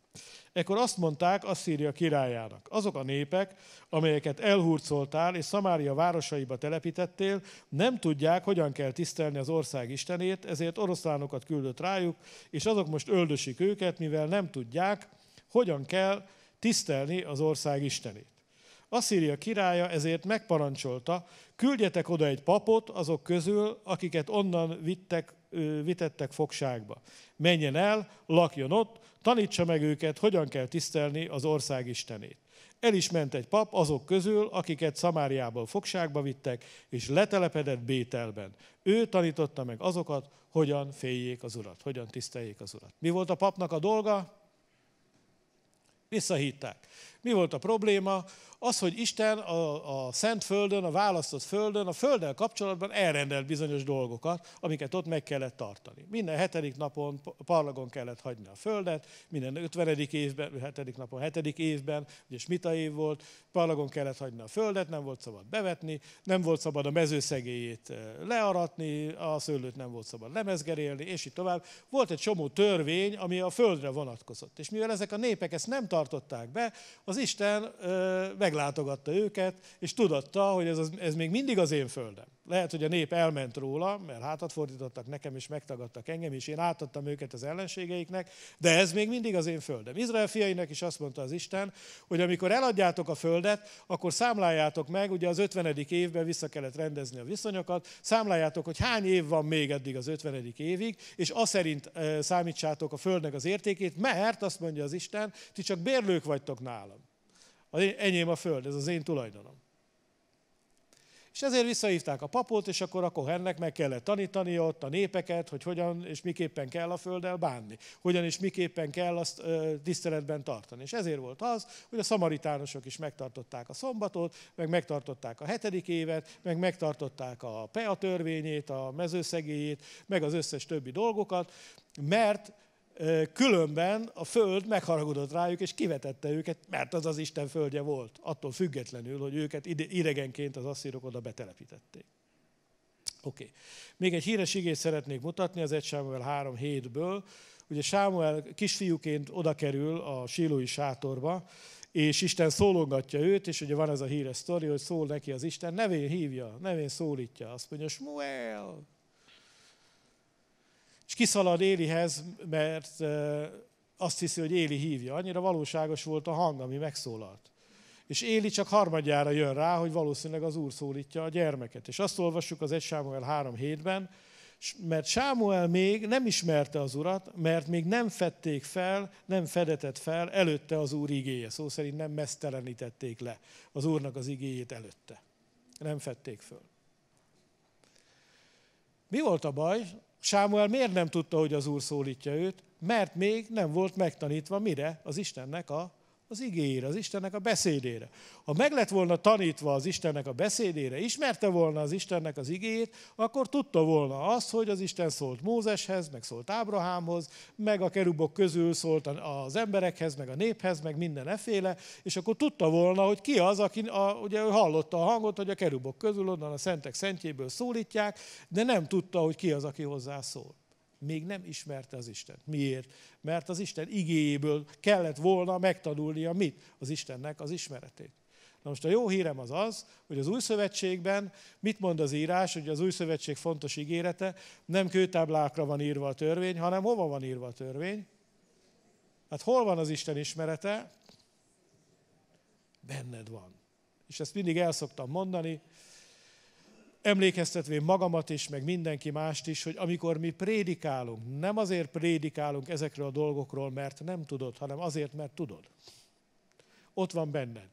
Ekkor azt mondták Asszíria királyának, azok a népek, amelyeket elhurcoltál és Szamária városaiba telepítettél, nem tudják, hogyan kell tisztelni az ország istenét, ezért oroszlánokat küldött rájuk, és azok most öldösik őket, mivel nem tudják, hogyan kell tisztelni az ország istenét. Asszíria királya ezért megparancsolta, küldjetek oda egy papot azok közül, akiket onnan vittek, vitettek fogságba. Menjen el, lakjon ott, tanítsa meg őket, hogyan kell tisztelni az ország istenét. El is ment egy pap azok közül, akiket Szamáriából fogságba vittek, és letelepedett Bételben. Ő tanította meg azokat, hogyan féljék az urat, hogyan tiszteljék az urat. Mi volt a papnak a dolga? Visszahívták. Mi volt a probléma? Az, hogy Isten a, a szent földön, a választott földön, a földdel kapcsolatban elrendelt bizonyos dolgokat, amiket ott meg kellett tartani. Minden hetedik napon parlagon kellett hagyni a földet, minden ötvenedik évben, hetedik napon, hetedik évben, ugye smita év volt, parlagon kellett hagyni a földet, nem volt szabad bevetni, nem volt szabad a mezőszegélyét eh, learatni, a szőlőt nem volt szabad lemezgerélni, és így tovább. Volt egy csomó törvény, ami a földre vonatkozott. És mivel ezek a népek ezt nem tartották be, az az Isten meglátogatta őket, és tudatta, hogy ez, ez még mindig az én földem. Lehet, hogy a nép elment róla, mert hátat fordítottak nekem, és megtagadtak engem, és én átadtam őket az ellenségeiknek, de ez még mindig az én földem. Izrael fiainak is azt mondta az Isten, hogy amikor eladjátok a földet, akkor számláljátok meg, ugye az 50. évben vissza kellett rendezni a viszonyokat, számláljátok, hogy hány év van még eddig az 50. évig, és azt szerint számítsátok a földnek az értékét, mert azt mondja az Isten, ti csak bérlők vagytok nálam. Enyém a föld, ez az én tulajdonom. És ezért visszahívták a papot, és akkor a Kohennek meg kellett tanítani ott a népeket, hogy hogyan és miképpen kell a földdel bánni, hogyan és miképpen kell azt ö, tiszteletben tartani. És ezért volt az, hogy a szamaritánosok is megtartották a szombatot, meg megtartották a hetedik évet, meg megtartották a PEA törvényét, a mezőszegélyét, meg az összes többi dolgokat, mert különben a Föld megharagudott rájuk, és kivetette őket, mert az az Isten földje volt, attól függetlenül, hogy őket idegenként az asszírok oda betelepítették. Oké. Okay. Még egy híres igét szeretnék mutatni, az 1 Sámuel 3 ből Ugye Sámuel kisfiúként oda kerül a sílói sátorba, és Isten szólongatja őt, és ugye van ez a híres sztori, hogy szól neki az Isten, nevén hívja, nevén szólítja. Azt mondja, Smuel, kiszalad Élihez, mert azt hiszi, hogy Éli hívja. Annyira valóságos volt a hang, ami megszólalt. És Éli csak harmadjára jön rá, hogy valószínűleg az Úr szólítja a gyermeket. És azt olvassuk az 1 Sámuel 3.7-ben, mert Sámuel még nem ismerte az urat, mert még nem fették fel, nem fedetett fel előtte az úr igéje. Szó szerint nem mesztelenítették le az úrnak az igéjét előtte. Nem fették föl. Mi volt a baj? Sámuel miért nem tudta, hogy az Úr szólítja őt? Mert még nem volt megtanítva mire? Az Istennek a az igéjére, az Istennek a beszédére. Ha meg lett volna tanítva az Istennek a beszédére, ismerte volna az Istennek az igéjét, akkor tudta volna azt, hogy az Isten szólt Mózeshez, meg szólt Ábrahámhoz, meg a kerubok közül szólt az emberekhez, meg a néphez, meg minden eféle, és akkor tudta volna, hogy ki az, aki a, ugye ő hallotta a hangot, hogy a kerubok közül onnan a szentek szentjéből szólítják, de nem tudta, hogy ki az, aki hozzá szól még nem ismerte az Isten. Miért? Mert az Isten igéjéből kellett volna megtanulnia mit? Az Istennek az ismeretét. Na most a jó hírem az az, hogy az új szövetségben mit mond az írás, hogy az új szövetség fontos ígérete, nem kőtáblákra van írva a törvény, hanem hova van írva a törvény? Hát hol van az Isten ismerete? Benned van. És ezt mindig el szoktam mondani, emlékeztetvén magamat is, meg mindenki mást is, hogy amikor mi prédikálunk, nem azért prédikálunk ezekről a dolgokról, mert nem tudod, hanem azért, mert tudod. Ott van benned.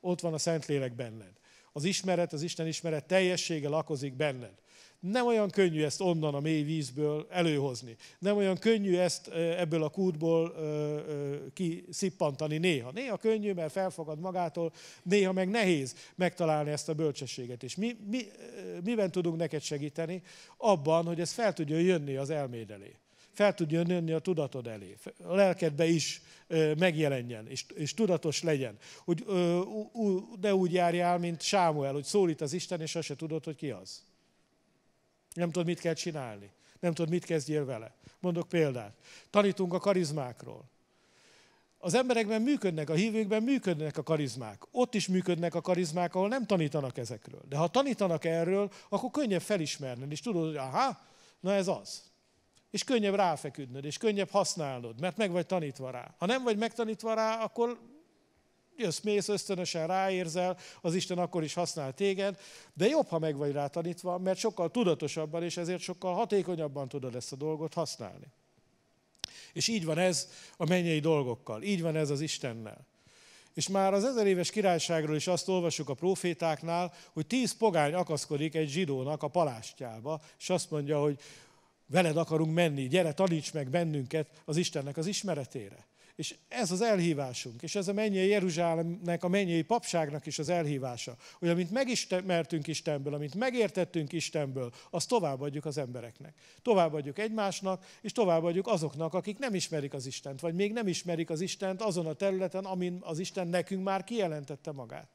Ott van a Szentlélek benned. Az ismeret, az Isten ismeret teljessége lakozik benned. Nem olyan könnyű ezt onnan a mély vízből előhozni. Nem olyan könnyű ezt ebből a kútból kiszippantani néha. Néha könnyű, mert felfogad magától, néha meg nehéz megtalálni ezt a bölcsességet. És mi, mi, miben tudunk neked segíteni? Abban, hogy ez fel tudjon jönni az elméd elé fel tudjon jönni a tudatod elé, a lelkedbe is megjelenjen, és, és tudatos legyen. Hogy, de úgy járjál, mint Sámuel, hogy szólít az Isten, és azt se tudod, hogy ki az. Nem tudod, mit kell csinálni. Nem tudod, mit kezdjél vele. Mondok példát. Tanítunk a karizmákról. Az emberekben működnek, a hívőkben működnek a karizmák. Ott is működnek a karizmák, ahol nem tanítanak ezekről. De ha tanítanak erről, akkor könnyebb felismerned, és tudod, hogy aha, na ez az. És könnyebb ráfeküdnöd, és könnyebb használnod, mert meg vagy tanítva rá. Ha nem vagy megtanítva rá, akkor jössz, mész, ösztönösen ráérzel, az Isten akkor is használ téged, de jobb, ha meg vagy tanítva, mert sokkal tudatosabban, és ezért sokkal hatékonyabban tudod ezt a dolgot használni. És így van ez a mennyei dolgokkal, így van ez az Istennel. És már az ezer éves királyságról is azt olvassuk a profétáknál, hogy tíz pogány akaszkodik egy zsidónak a palástjába, és azt mondja, hogy veled akarunk menni, gyere, taníts meg bennünket az Istennek az ismeretére és ez az elhívásunk, és ez a mennyei Jeruzsálemnek, a mennyei papságnak is az elhívása, hogy amit megismertünk Istenből, amit megértettünk Istenből, azt továbbadjuk az embereknek. Továbbadjuk egymásnak, és továbbadjuk azoknak, akik nem ismerik az Istent, vagy még nem ismerik az Istent azon a területen, amin az Isten nekünk már kijelentette magát.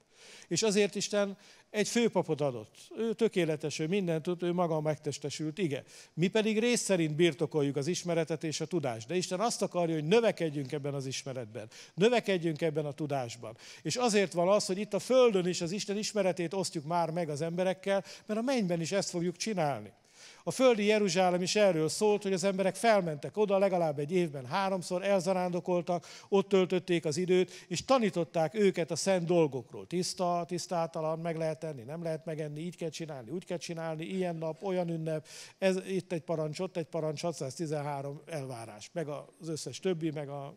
És azért Isten egy főpapot adott. Ő tökéletes, ő mindent tud, ő maga megtestesült, ige. Mi pedig rész szerint birtokoljuk az ismeretet és a tudást. De Isten azt akarja, hogy növekedjünk ebben az ismeretben, növekedjünk ebben a tudásban. És azért van az, hogy itt a Földön is az Isten ismeretét osztjuk már meg az emberekkel, mert a mennyben is ezt fogjuk csinálni. A földi Jeruzsálem is erről szólt, hogy az emberek felmentek oda, legalább egy évben háromszor elzarándokoltak, ott töltötték az időt, és tanították őket a szent dolgokról. Tiszta, tisztátalan, meg lehet enni, nem lehet megenni, így kell csinálni, úgy kell csinálni, ilyen nap, olyan ünnep, ez itt egy parancs, ott egy parancs, 613 elvárás, meg az összes többi, meg a,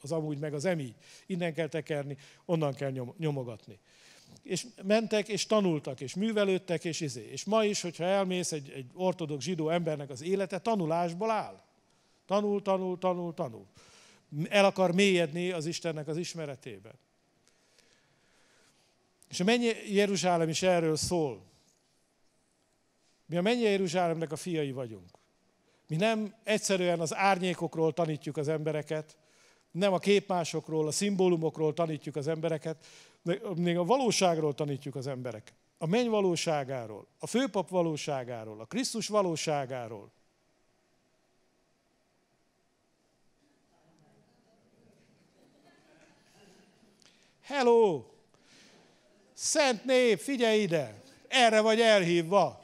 az amúgy, meg az emi. Innen kell tekerni, onnan kell nyom, nyomogatni és mentek, és tanultak, és művelődtek, és izé. És ma is, hogyha elmész egy, egy ortodox zsidó embernek az élete, tanulásból áll. Tanul, tanul, tanul, tanul. El akar mélyedni az Istennek az ismeretében. És a mennyi Jeruzsálem is erről szól. Mi a mennyi Jeruzsálemnek a fiai vagyunk. Mi nem egyszerűen az árnyékokról tanítjuk az embereket, nem a képmásokról, a szimbólumokról tanítjuk az embereket, még a valóságról tanítjuk az emberek. A menny valóságáról, a főpap valóságáról, a Krisztus valóságáról. Hello! Szent nép, figyelj ide! Erre vagy elhívva!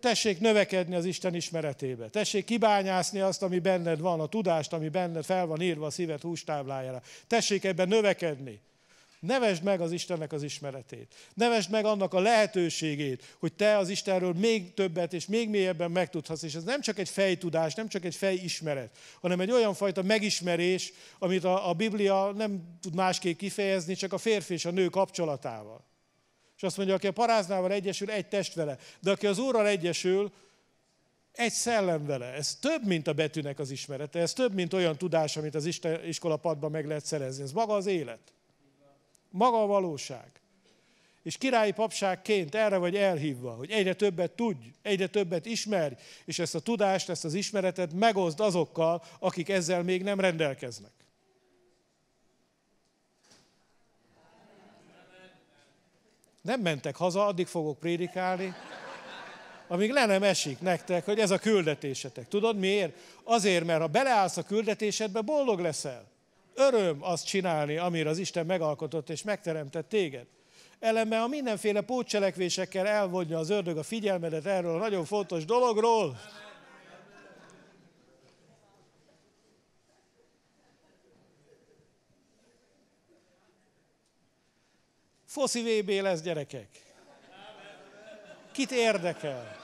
Tessék növekedni az Isten ismeretébe. Tessék kibányászni azt, ami benned van, a tudást, ami benned fel van írva a szíved hústáblájára. Tessék ebben növekedni. Nevesd meg az Istennek az ismeretét. Nevesd meg annak a lehetőségét, hogy te az Istenről még többet és még mélyebben megtudhatsz. És ez nem csak egy fejtudás, nem csak egy fejismeret, hanem egy olyan fajta megismerés, amit a, a Biblia nem tud másképp kifejezni, csak a férfi és a nő kapcsolatával. És azt mondja, aki a paráznával egyesül, egy test vele. De aki az Úrral egyesül, egy szellem vele. Ez több, mint a betűnek az ismerete, ez több, mint olyan tudás, amit az iskola padban meg lehet szerezni. Ez maga az élet. Maga a valóság. És királyi papságként erre vagy elhívva, hogy egyre többet tudj, egyre többet ismerj, és ezt a tudást, ezt az ismeretet megozd azokkal, akik ezzel még nem rendelkeznek. Nem mentek haza, addig fogok prédikálni, amíg le nem esik nektek, hogy ez a küldetésetek. Tudod miért? Azért, mert ha beleállsz a küldetésedbe, boldog leszel. Öröm azt csinálni, amire az Isten megalkotott és megteremtett téged. Ellenben a mindenféle pótcselekvésekkel elvonja az ördög a figyelmedet erről a nagyon fontos dologról. Foszi VB lesz, gyerekek. Kit érdekel?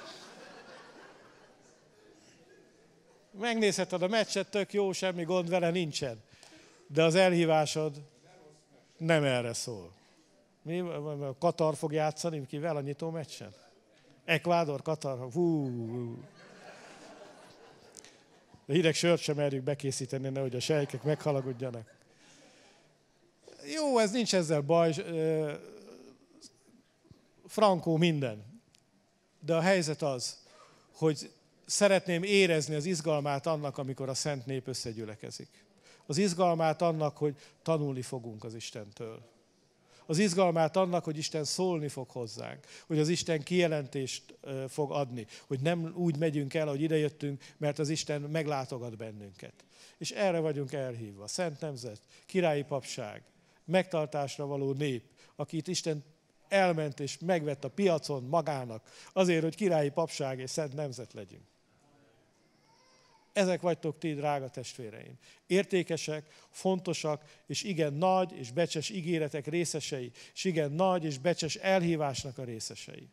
Megnézheted a meccset, tök jó, semmi gond vele nincsen. De az elhívásod nem erre szól. Mi? Katar fog játszani kivel a nyitó meccsen? Ekvádor, Katar, hú. De hideg sört sem merjük bekészíteni, nehogy a sejkek meghalagudjanak. Jó, ez nincs ezzel baj. Frankó minden. De a helyzet az, hogy szeretném érezni az izgalmát annak, amikor a szent nép összegyülekezik az izgalmát annak, hogy tanulni fogunk az Istentől. Az izgalmát annak, hogy Isten szólni fog hozzánk, hogy az Isten kijelentést fog adni, hogy nem úgy megyünk el, ahogy idejöttünk, mert az Isten meglátogat bennünket. És erre vagyunk elhívva. Szent nemzet, királyi papság, megtartásra való nép, akit Isten elment és megvett a piacon magának, azért, hogy királyi papság és szent nemzet legyünk. Ezek vagytok ti, drága testvéreim. Értékesek, fontosak, és igen nagy és becses ígéretek részesei, és igen nagy és becses elhívásnak a részesei.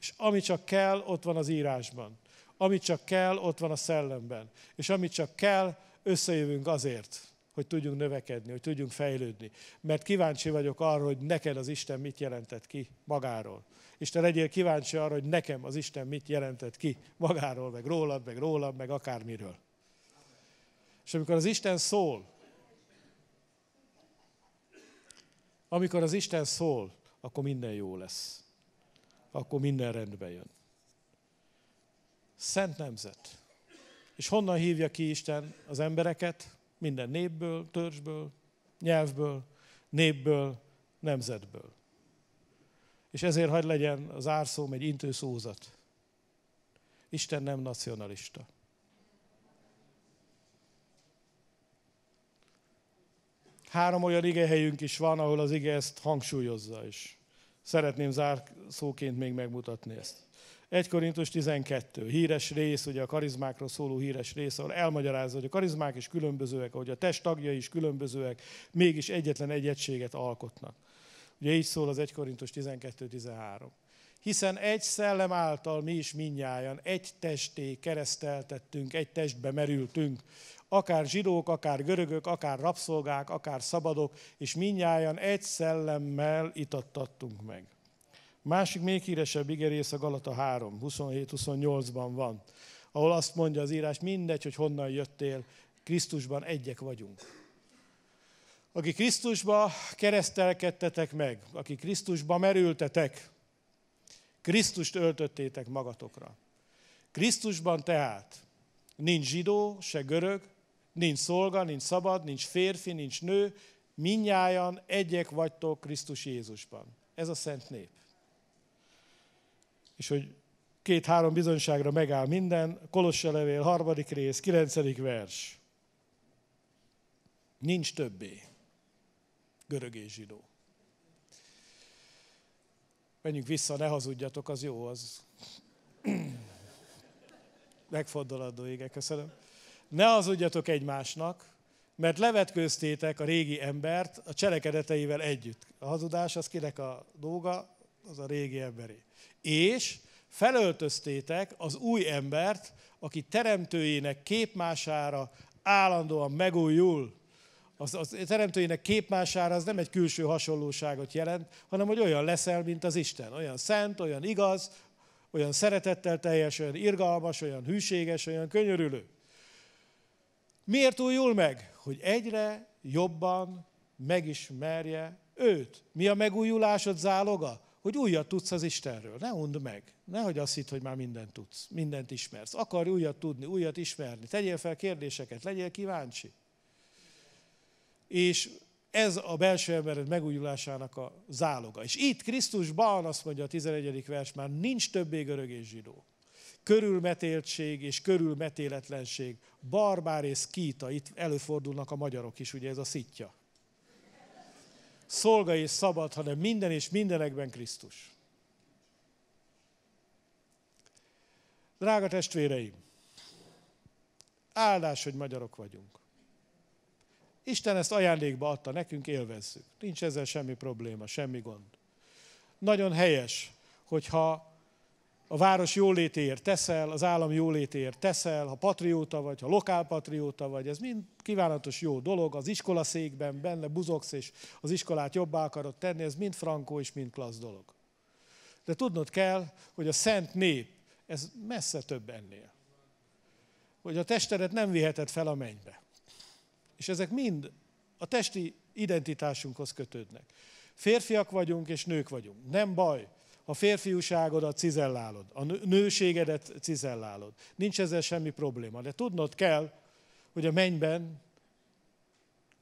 És ami csak kell, ott van az írásban. Ami csak kell, ott van a szellemben. És ami csak kell, összejövünk azért hogy tudjunk növekedni, hogy tudjunk fejlődni. Mert kíváncsi vagyok arra, hogy neked az Isten mit jelentett ki magáról. És te legyél kíváncsi arra, hogy nekem az Isten mit jelentett ki magáról, meg rólad, meg rólad, meg akármiről. És amikor az Isten szól, amikor az Isten szól, akkor minden jó lesz. Akkor minden rendbe jön. Szent nemzet. És honnan hívja ki Isten az embereket? minden népből, törzsből, nyelvből, népből, nemzetből. És ezért hagy legyen az árszóm egy intő szózat. Isten nem nacionalista. Három olyan igehelyünk is van, ahol az ige ezt hangsúlyozza, és szeretném zárszóként még megmutatni ezt. 1 Korintus 12, híres rész, ugye a karizmákról szóló híres rész, ahol elmagyarázza, hogy a karizmák is különbözőek, ahogy a test tagjai is különbözőek, mégis egyetlen egy egységet alkotnak. Ugye így szól az 1 Korintus 12-13. Hiszen egy szellem által mi is minnyáján egy testé kereszteltettünk, egy testbe merültünk, akár zsidók, akár görögök, akár rabszolgák, akár szabadok, és minnyáján egy szellemmel itattattunk meg. Másik még híresebb igerész a Galata 3, 27-28-ban van, ahol azt mondja az írás, mindegy, hogy honnan jöttél, Krisztusban egyek vagyunk. Aki Krisztusba keresztelkedtetek meg, aki Krisztusba merültetek, Krisztust öltöttétek magatokra. Krisztusban tehát nincs zsidó, se görög, nincs szolga, nincs szabad, nincs férfi, nincs nő, minnyájan egyek vagytok Krisztus Jézusban. Ez a szent nép és hogy két-három bizonyságra megáll minden, Kolossa levél, harmadik rész, kilencedik vers. Nincs többé. Görög és zsidó. Menjünk vissza, ne hazudjatok, az jó, az <clears throat> megfordulandó ége, köszönöm. Ne hazudjatok egymásnak, mert levetkőztétek a régi embert a cselekedeteivel együtt. A hazudás az kinek a dolga? Az a régi emberi és felöltöztétek az új embert, aki teremtőjének képmására állandóan megújul. Az, az teremtőjének képmására az nem egy külső hasonlóságot jelent, hanem hogy olyan leszel, mint az Isten. Olyan szent, olyan igaz, olyan szeretettel teljes, olyan irgalmas, olyan hűséges, olyan könyörülő. Miért újul meg? Hogy egyre jobban megismerje őt. Mi a megújulásod záloga? hogy újat tudsz az Istenről. Ne und meg. Nehogy azt hitt, hogy már mindent tudsz, mindent ismersz. Akarj újat tudni, újat ismerni. Tegyél fel kérdéseket, legyél kíváncsi. És ez a belső embered megújulásának a záloga. És itt Krisztusban azt mondja a 11. vers, már nincs többé görög és zsidó. Körülmetéltség és körülmetéletlenség, barbár és kíta, itt előfordulnak a magyarok is, ugye ez a szitja szolga és szabad, hanem minden és mindenekben Krisztus. Drága testvéreim, áldás, hogy magyarok vagyunk. Isten ezt ajándékba adta nekünk, élvezzük. Nincs ezzel semmi probléma, semmi gond. Nagyon helyes, hogyha a város jólétéért teszel, az állam jólétéért teszel, ha patrióta vagy, ha lokálpatrióta vagy, ez mind kívánatos jó dolog, az székben benne buzogsz, és az iskolát jobbá akarod tenni, ez mind frankó és mind klassz dolog. De tudnod kell, hogy a szent nép, ez messze több ennél. Hogy a testedet nem viheted fel a mennybe. És ezek mind a testi identitásunkhoz kötődnek. Férfiak vagyunk és nők vagyunk. Nem baj, a férfiúságodat cizellálod, a nőségedet cizellálod. Nincs ezzel semmi probléma, de tudnod kell, hogy a mennyben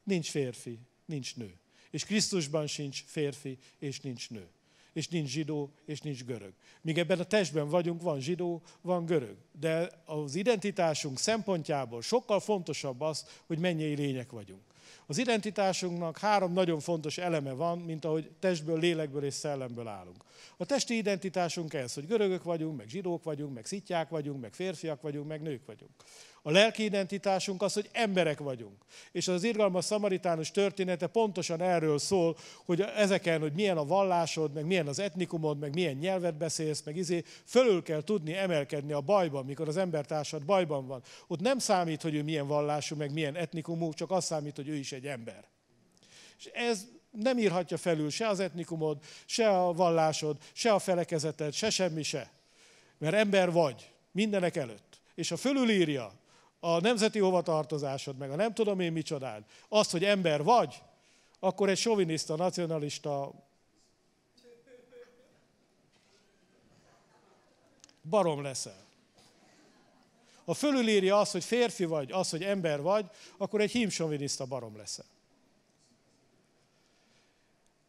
nincs férfi, nincs nő. És Krisztusban sincs férfi, és nincs nő. És nincs zsidó, és nincs görög. Míg ebben a testben vagyunk, van zsidó, van görög. De az identitásunk szempontjából sokkal fontosabb az, hogy mennyi lények vagyunk. Az identitásunknak három nagyon fontos eleme van, mint ahogy testből, lélekből és szellemből állunk. A testi identitásunk ez, hogy görögök vagyunk, meg zsidók vagyunk, meg szitják vagyunk, meg férfiak vagyunk, meg nők vagyunk. A lelki identitásunk az, hogy emberek vagyunk. És az irgalmas szamaritánus története pontosan erről szól, hogy ezeken, hogy milyen a vallásod, meg milyen az etnikumod, meg milyen nyelvet beszélsz, meg izé, fölül kell tudni emelkedni a bajban, mikor az embertársad bajban van. Ott nem számít, hogy ő milyen vallású, meg milyen etnikumú, csak az számít, hogy ő is egy ember. És ez nem írhatja felül se az etnikumod, se a vallásod, se a felekezeted, se semmi se. Mert ember vagy, mindenek előtt. És ha fölülírja, a nemzeti hovatartozásod, meg a nem tudom én micsodád, azt, hogy ember vagy, akkor egy soviniszta, nacionalista barom leszel. Ha fölülírja azt, hogy férfi vagy, az, hogy ember vagy, akkor egy hímsoviniszta barom leszel.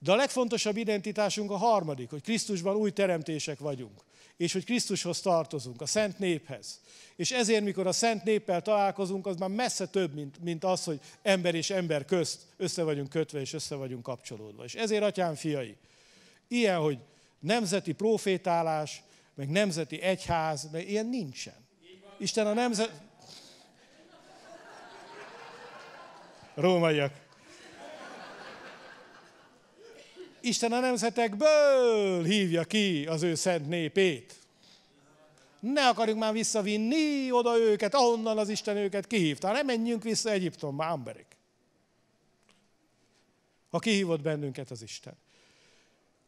De a legfontosabb identitásunk a harmadik, hogy Krisztusban új teremtések vagyunk, és hogy Krisztushoz tartozunk, a szent néphez. És ezért, mikor a szent néppel találkozunk, az már messze több, mint, mint az, hogy ember és ember közt össze vagyunk kötve és össze vagyunk kapcsolódva. És ezért, atyám fiai, ilyen, hogy nemzeti profétálás, meg nemzeti egyház, meg ilyen nincsen. Isten a nemzet... Rómaiak. Isten a nemzetekből hívja ki az ő szent népét. Ne akarjuk már visszavinni oda őket, ahonnan az Isten őket kihívta. nem menjünk vissza Egyiptomba, emberek. Ha kihívott bennünket az Isten.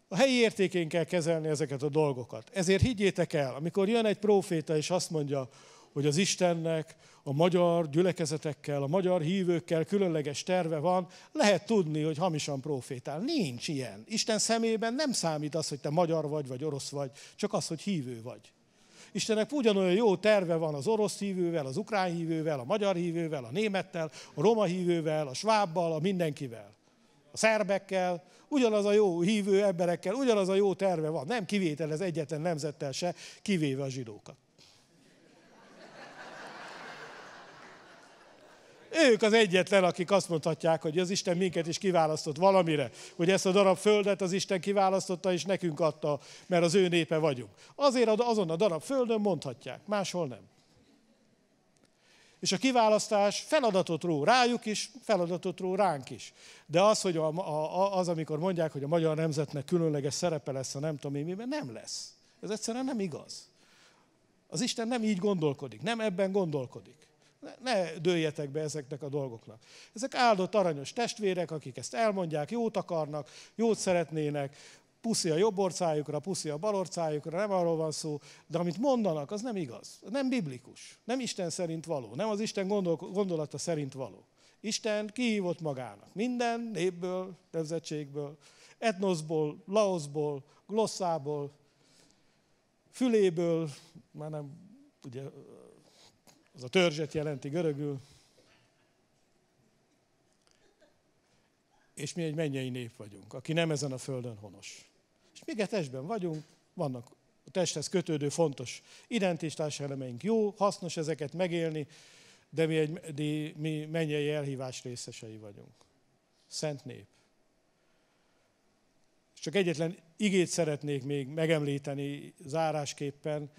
A helyi értékén kell kezelni ezeket a dolgokat. Ezért higgyétek el, amikor jön egy próféta és azt mondja, hogy az Istennek a magyar gyülekezetekkel, a magyar hívőkkel különleges terve van, lehet tudni, hogy hamisan profétál. Nincs ilyen. Isten szemében nem számít az, hogy te magyar vagy, vagy orosz vagy, csak az, hogy hívő vagy. Istennek ugyanolyan jó terve van az orosz hívővel, az ukrán hívővel, a magyar hívővel, a némettel, a roma hívővel, a svábbal, a mindenkivel. A szerbekkel, ugyanaz a jó hívő emberekkel, ugyanaz a jó terve van. Nem ez egyetlen nemzettel se, kivéve a zsidókat. Ők az egyetlen, akik azt mondhatják, hogy az Isten minket is kiválasztott valamire, hogy ezt a darab földet az Isten kiválasztotta és nekünk adta, mert az ő népe vagyunk. Azért azon a darab földön mondhatják, máshol nem. És a kiválasztás feladatot ró rájuk is, feladatot ró ránk is. De az, hogy a, a, az, amikor mondják, hogy a magyar nemzetnek különleges szerepe lesz a nem tudom én miben, nem lesz. Ez egyszerűen nem igaz. Az Isten nem így gondolkodik, nem ebben gondolkodik ne dőljetek be ezeknek a dolgoknak. Ezek áldott aranyos testvérek, akik ezt elmondják, jót akarnak, jót szeretnének, puszi a jobb orcájukra, puszi a bal orcájukra, nem arról van szó, de amit mondanak, az nem igaz, nem biblikus, nem Isten szerint való, nem az Isten gondol, gondolata szerint való. Isten kihívott magának minden népből, nemzetségből, etnoszból, laoszból, glosszából, füléből, már nem ugye az a törzset jelenti görögül. És mi egy mennyei nép vagyunk, aki nem ezen a földön honos. És még a testben vagyunk, vannak a testhez kötődő fontos identitás elemeink. Jó, hasznos ezeket megélni, de mi, egy, de mi mennyei elhívás részesei vagyunk. Szent nép. Csak egyetlen igét szeretnék még megemlíteni zárásképpen,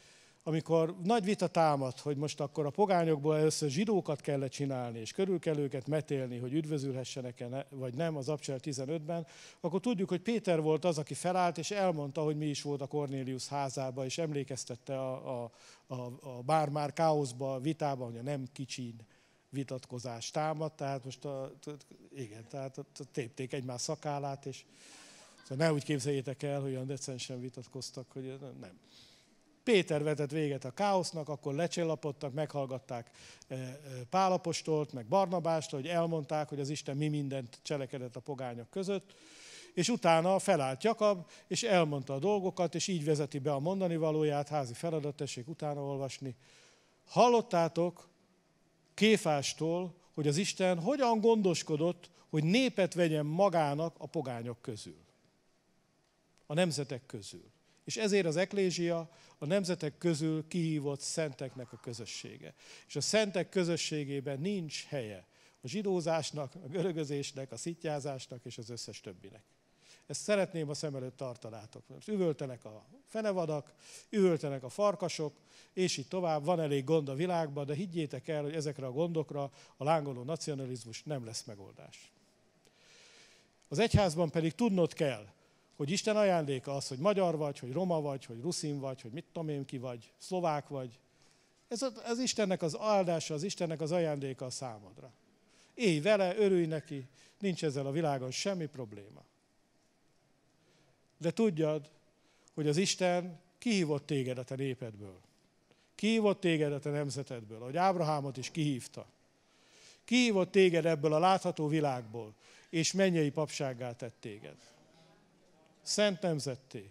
amikor nagy vita támad, hogy most akkor a pogányokból először zsidókat kellett csinálni, és körül kell őket metélni, hogy üdvözülhessenek-e vagy nem az Abcsel 15-ben, akkor tudjuk, hogy Péter volt az, aki felállt, és elmondta, hogy mi is volt a Cornélius házába, és emlékeztette a, a, a, a bár már káoszba, vitában, hogy a nem kicsin vitatkozás támad, tehát most a, igen, tehát tépték egymás szakálát, és szóval ne úgy képzeljétek el, hogy olyan decensen vitatkoztak, hogy nem. Péter vetett véget a káosznak, akkor lecsillapodtak, meghallgatták eh, eh, Pálapostolt, meg Barnabást, hogy elmondták, hogy az Isten mi mindent cselekedett a pogányok között, és utána felállt Jakab, és elmondta a dolgokat, és így vezeti be a mondani valóját, házi feladat, tessék utána olvasni. Hallottátok Kéfástól, hogy az Isten hogyan gondoskodott, hogy népet vegyen magának a pogányok közül, a nemzetek közül. És ezért az eklézia a nemzetek közül kihívott szenteknek a közössége. És a szentek közösségében nincs helye a zsidózásnak, a görögözésnek, a szitjázásnak és az összes többinek. Ezt szeretném a szem előtt tartanátok. Mert üvöltenek a fenevadak, üvöltenek a farkasok, és így tovább. Van elég gond a világban, de higgyétek el, hogy ezekre a gondokra a lángoló nacionalizmus nem lesz megoldás. Az egyházban pedig tudnod kell, hogy Isten ajándéka az, hogy magyar vagy, hogy roma vagy, hogy ruszin vagy, hogy mit tudom én ki vagy, szlovák vagy. Ez az Istennek az áldása, az Istennek az ajándéka a számodra. Élj vele, örülj neki, nincs ezzel a világon semmi probléma. De tudjad, hogy az Isten kihívott téged a te népedből. Kihívott téged a te nemzetedből, ahogy Ábrahámot is kihívta. Kihívott téged ebből a látható világból, és mennyei papsággá tett téged szent nemzetté.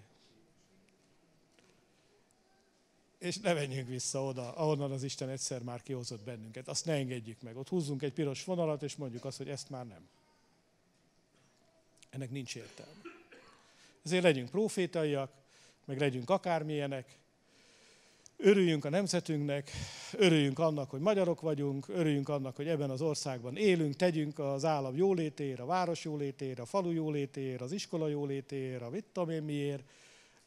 És ne menjünk vissza oda, ahonnan az Isten egyszer már kihozott bennünket. Azt ne engedjük meg. Ott húzzunk egy piros vonalat, és mondjuk azt, hogy ezt már nem. Ennek nincs értelme. Ezért legyünk profétaiak, meg legyünk akármilyenek, Örüljünk a nemzetünknek, örüljünk annak, hogy magyarok vagyunk, örüljünk annak, hogy ebben az országban élünk, tegyünk az állam jólétére, a város jólétére, a falu jólétére, az iskola jólétére, a miért,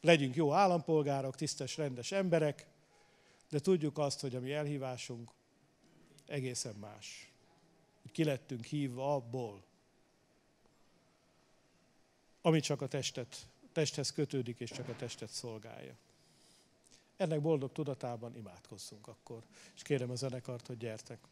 legyünk jó állampolgárok, tisztes, rendes emberek, de tudjuk azt, hogy a mi elhívásunk egészen más. Ki lettünk hívva abból, ami csak a testet, testhez kötődik és csak a testet szolgálja. Ennek boldog tudatában imádkozzunk akkor. És kérem a zenekart, hogy gyertek.